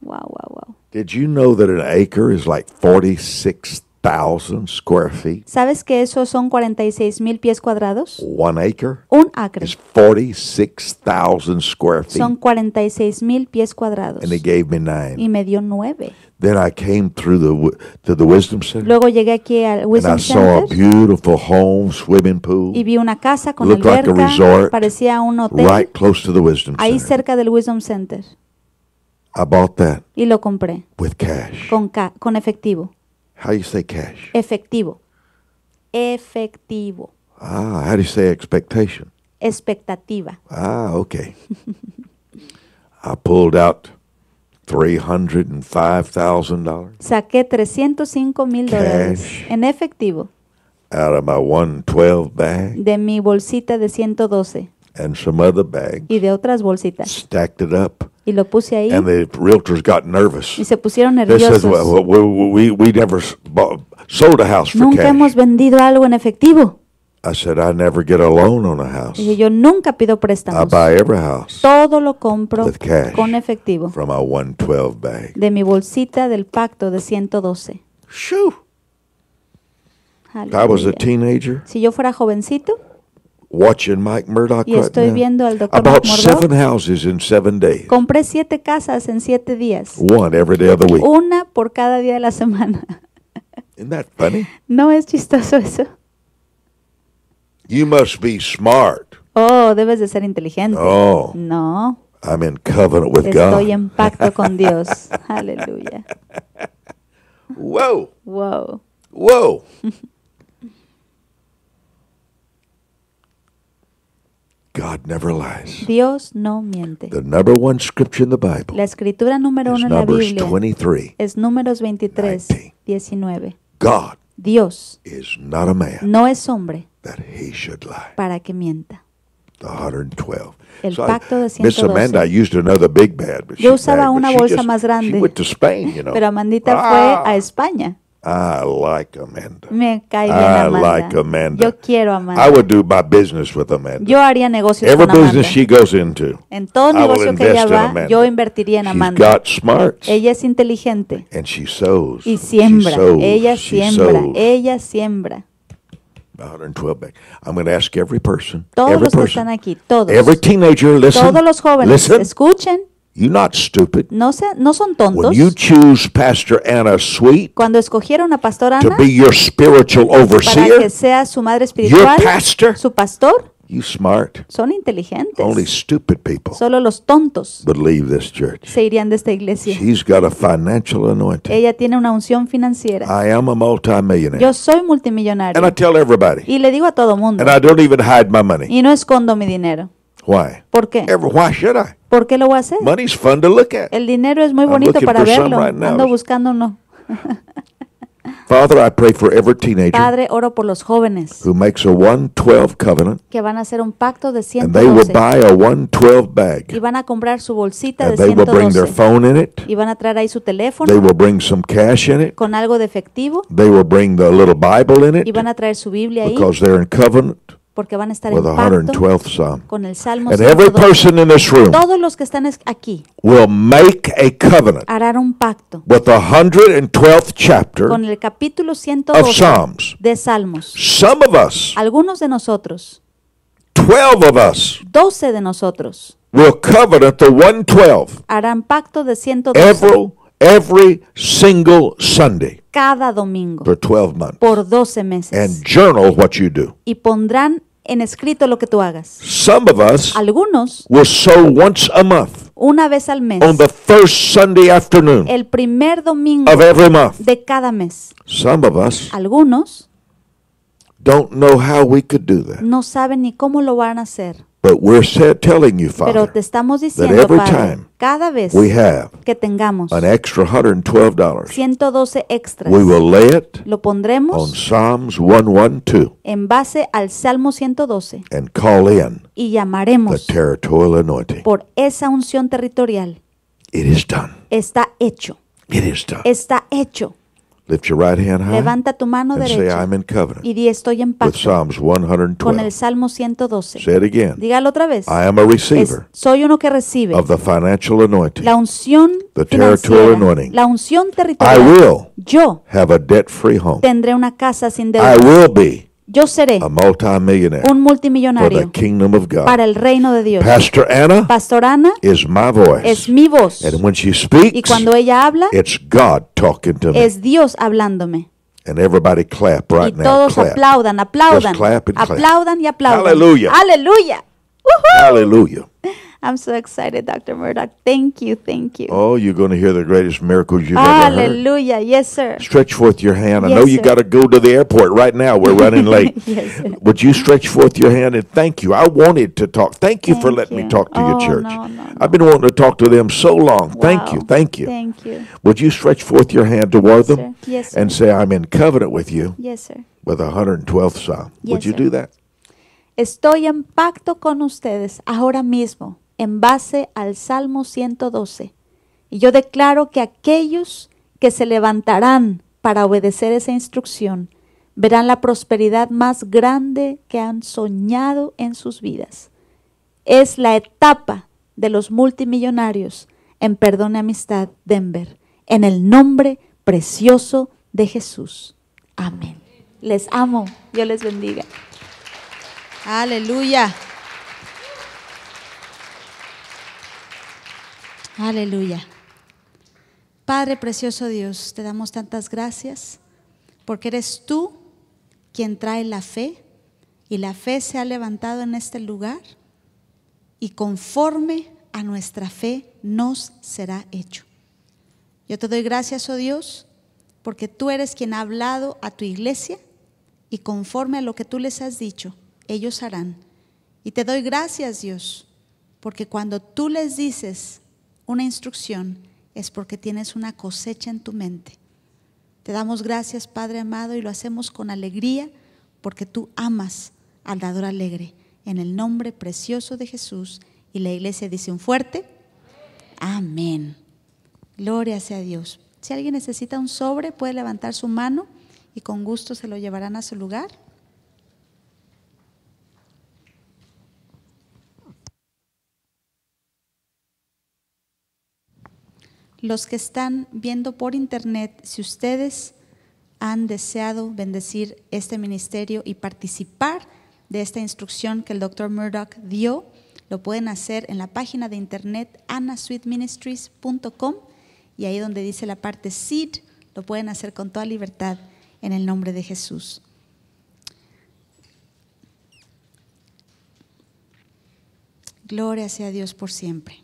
Wow, wow, wow. Did you know that an acre is like 46,000 square feet? ¿Sabes que eso son 46,000 pies cuadrados? One acre Un acre is 46,000 square feet. son 46,000 mil pies cuadrados. and he gave me nine. y me dio nueve. Then I came through the to the wisdom center Luego llegué aquí al and I saw a beautiful home, swimming pool, y vi una casa con Looked like a resort parecía un hotel, right close to the wisdom ahí cerca del Wisdom Center about that y lo compré with cash. Con, ca con efectivo. How you say cash? Efectivo. Efectivo. Ah, how do you say expectation? Expectativa. Ah, okay. I pulled out $305,000. Saqué 305,000 en efectivo. Out of my 112 bag. De mi bolsita de 112. And some other bags. Y de otras bolsitas. Stacked it up. Y lo puse ahí. And the realtors got nervous. Y se pusieron nerviosos. They said, well, we, we, we never sold a house for Nunca cash. hemos vendido algo en efectivo. I said, I never get a loan on a house. Dije, yo nunca pido préstamos. I buy every house Todo lo compro with cash con efectivo. From my 112 bag. De mi bolsita del pacto de 112. Shoo. I was a teenager, si yo fuera jovencito, watching Mike Murdoch y estoy right viendo al doctor About Murdoch. Seven houses in seven days. Compré siete casas en siete días. One every day of the week. Una por cada día de la semana. Isn't that funny? No es chistoso eso. You must be smart. Oh, debes de ser inteligente. No. No. I'm in covenant with Estoy God. Estoy en pacto con Dios. Aleluya. Wow. Wow. Wow. God never lies. Dios no miente. The number one scripture in the Bible la escritura número uno en la Biblia 23, es Números 23, 19. 19. God Dios is not a man no es hombre that he should lie. para que mienta. The 112. El so pacto de 112. Miss Amanda used another big bag, but Yo usaba una but bolsa just, más grande, Spain, you know. pero Amandita ah. fue a ah. España. I like Amanda. Me cae bien Amanda. I Amanda. like Amanda. Yo quiero a Amanda. I would do my business with Amanda. Yo haría negocios Every con Amanda. business she goes into. En todo negocio que ella va, yo invertiría en She's Amanda. got smarts Ella es inteligente and she sows. y siembra. She sows. Ella she siembra. sows. Ella siembra. 112 back. I'm going to ask every person, Todos every los que están aquí, todos, every teenager, listen. todos los jóvenes, listen. escuchen. You're not stupid. No, se, no son tontos. When you choose Pastor Anna Sweet Cuando escogieron a Pastor Ana to be your spiritual overseer, para que sea su madre espiritual, your pastor, su pastor, you smart. Son inteligentes. Only stupid people Solo los tontos would leave this church. se irían de esta iglesia. She's got a financial anointing. Ella tiene una unción financiera. I am a multimillionaire. Yo soy multimillonario. And I tell everybody. Y le digo a todo mundo. And I don't even hide my money. Y no escondo mi dinero. Why? ¿Por qué? Ever, why should I? ¿Por qué lo voy a hacer? Money's fun to look at. El dinero es muy bonito para verlo. Right Ando buscando uno. Father, I pray for every teenager Padre, oro por los jóvenes who makes a 112 covenant, que van a hacer un pacto de 112 and they will buy a 112 bag, y van a comprar su bolsita and de 112 they will bring their phone in it, y van a traer ahí su teléfono they will bring some cash in it, con algo de efectivo they will bring the little Bible in it, y van a traer su Biblia ahí because they're in covenant porque van a estar en pacto con el Salmo 112. Todos los que están aquí harán un pacto con el capítulo 112 de Salmos. Some of us, algunos de nosotros, 12 of us, 12 de nosotros, Harán pacto de 112 every single Sunday cada domingo for 12 months por 12 meses and journal what you do. y pondrán en escrito lo que tú hagas. Some of us Algunos will sow once a month una vez al mes on the first Sunday afternoon el primer domingo of every month. de cada mes. Some of us Algunos don't know how we could do that. no saben ni cómo lo van a hacer. Pero te estamos diciendo, that cada vez que tengamos $112, extras, lo pondremos en base al Salmo 112 y llamaremos por esa unción territorial. Está hecho. Está hecho. Levanta tu mano derecha y di estoy en paz con el Salmo 112. Dígalo otra vez. soy uno que recibe la unción territorial la unción territorial. Yo tendré una casa sin deuda. Yo seré un multimillonario para el reino de Dios. Pastor Ana es mi voz. y cuando ella habla, es Dios hablándome. y todos aplaudan, aplaudan, aplaudan y aplaudan. Aleluya. Aleluya. Aleluya. I'm so excited, Dr. Murdoch. Thank you, thank you. Oh, you're going to hear the greatest miracles you've Hallelujah. ever heard. Hallelujah. Yes, sir. Stretch forth your hand. I know you got to go to the airport right now. We're running late. yes, sir. Would you stretch forth your hand and thank you? I wanted to talk. Thank you thank for letting you. me talk to oh, your church. No, no, no. I've been wanting to talk to them so long. Wow. Thank you. Thank you. Thank you. Would you stretch forth your hand toward yes, them sir. Yes, sir. and say, I'm in covenant with you? Yes, sir. With the 112th Psalm. Yes, Would you sir. do that? Estoy en pacto con ustedes ahora mismo. en base al Salmo 112. Y yo declaro que aquellos que se levantarán para obedecer esa instrucción verán la prosperidad más grande que han soñado en sus vidas. Es la etapa de los multimillonarios en Perdón y Amistad Denver, en el nombre precioso de Jesús. Amén. Les amo. Dios les bendiga. Aleluya. Aleluya. Padre precioso Dios, te damos tantas gracias porque eres tú quien trae la fe y la fe se ha levantado en este lugar y conforme a nuestra fe nos será hecho. Yo te doy gracias, oh Dios, porque tú eres quien ha hablado a tu iglesia y conforme a lo que tú les has dicho, ellos harán. Y te doy gracias, Dios, porque cuando tú les dices una instrucción, es porque tienes una cosecha en tu mente. Te damos gracias, Padre amado, y lo hacemos con alegría, porque tú amas al dador alegre. En el nombre precioso de Jesús. Y la iglesia dice un fuerte. Amén. Gloria sea Dios. Si alguien necesita un sobre, puede levantar su mano y con gusto se lo llevarán a su lugar. los que están viendo por internet, si ustedes han deseado bendecir este ministerio y participar de esta instrucción que el doctor Murdoch dio, lo pueden hacer en la página de internet anasweetministries.com y ahí donde dice la parte seed, lo pueden hacer con toda libertad en el nombre de Jesús. Gloria sea Dios por siempre.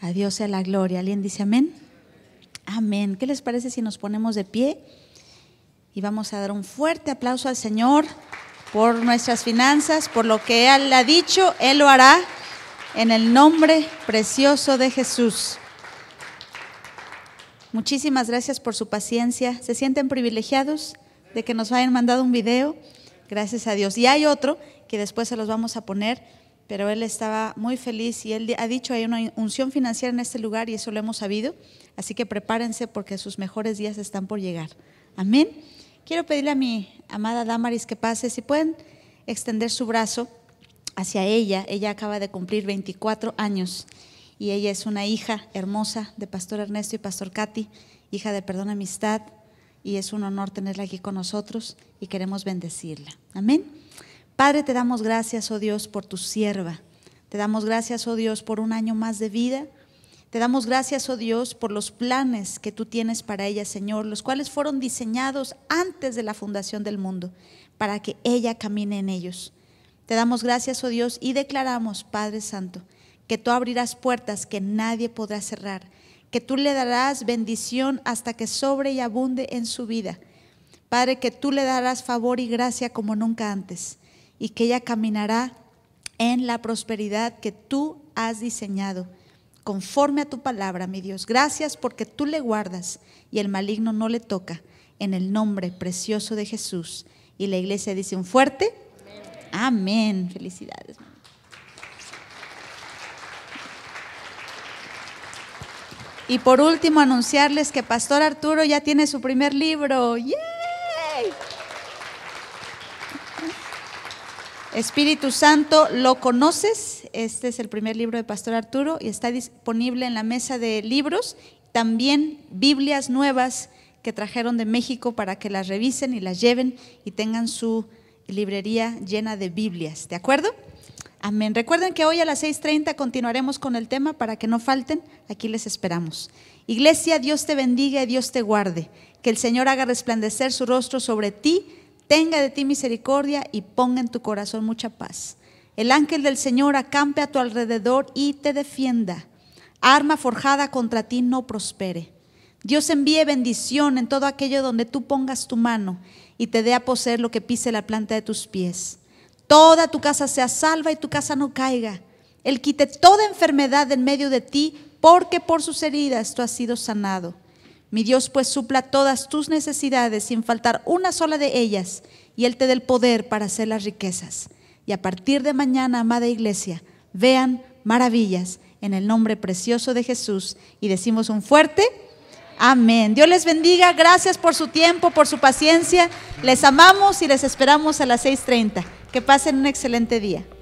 A Dios sea la gloria. ¿Alguien dice amén? Amén. ¿Qué les parece si nos ponemos de pie y vamos a dar un fuerte aplauso al Señor por nuestras finanzas, por lo que Él ha dicho, Él lo hará en el nombre precioso de Jesús. Muchísimas gracias por su paciencia. ¿Se sienten privilegiados de que nos hayan mandado un video? Gracias a Dios. Y hay otro que después se los vamos a poner pero él estaba muy feliz y él ha dicho hay una unción financiera en este lugar y eso lo hemos sabido, así que prepárense porque sus mejores días están por llegar. Amén. Quiero pedirle a mi amada Damaris que pase, si pueden extender su brazo hacia ella, ella acaba de cumplir 24 años y ella es una hija hermosa de Pastor Ernesto y Pastor Katy, hija de Perdón Amistad, y es un honor tenerla aquí con nosotros y queremos bendecirla. Amén. Padre, te damos gracias, oh Dios, por tu sierva. Te damos gracias, oh Dios, por un año más de vida. Te damos gracias, oh Dios, por los planes que tú tienes para ella, Señor, los cuales fueron diseñados antes de la fundación del mundo, para que ella camine en ellos. Te damos gracias, oh Dios, y declaramos, Padre Santo, que tú abrirás puertas que nadie podrá cerrar, que tú le darás bendición hasta que sobre y abunde en su vida. Padre, que tú le darás favor y gracia como nunca antes y que ella caminará en la prosperidad que tú has diseñado, conforme a tu palabra, mi Dios. Gracias porque tú le guardas y el maligno no le toca, en el nombre precioso de Jesús. Y la iglesia dice un fuerte, amén. Felicidades. Y por último, anunciarles que Pastor Arturo ya tiene su primer libro. ¡Yay! Espíritu Santo, ¿lo conoces? Este es el primer libro de Pastor Arturo y está disponible en la mesa de libros. También Biblias nuevas que trajeron de México para que las revisen y las lleven y tengan su librería llena de Biblias. ¿De acuerdo? Amén. Recuerden que hoy a las 6.30 continuaremos con el tema para que no falten. Aquí les esperamos. Iglesia, Dios te bendiga y Dios te guarde. Que el Señor haga resplandecer su rostro sobre ti tenga de ti misericordia y ponga en tu corazón mucha paz. El ángel del Señor acampe a tu alrededor y te defienda. Arma forjada contra ti no prospere. Dios envíe bendición en todo aquello donde tú pongas tu mano y te dé a poseer lo que pise la planta de tus pies. Toda tu casa sea salva y tu casa no caiga. Él quite toda enfermedad en medio de ti, porque por sus heridas tú has sido sanado. Mi Dios pues supla todas tus necesidades sin faltar una sola de ellas, y Él te dé el poder para hacer las riquezas. Y a partir de mañana, amada iglesia, vean maravillas en el nombre precioso de Jesús. Y decimos un fuerte amén. Dios les bendiga, gracias por su tiempo, por su paciencia. Les amamos y les esperamos a las 6.30. Que pasen un excelente día.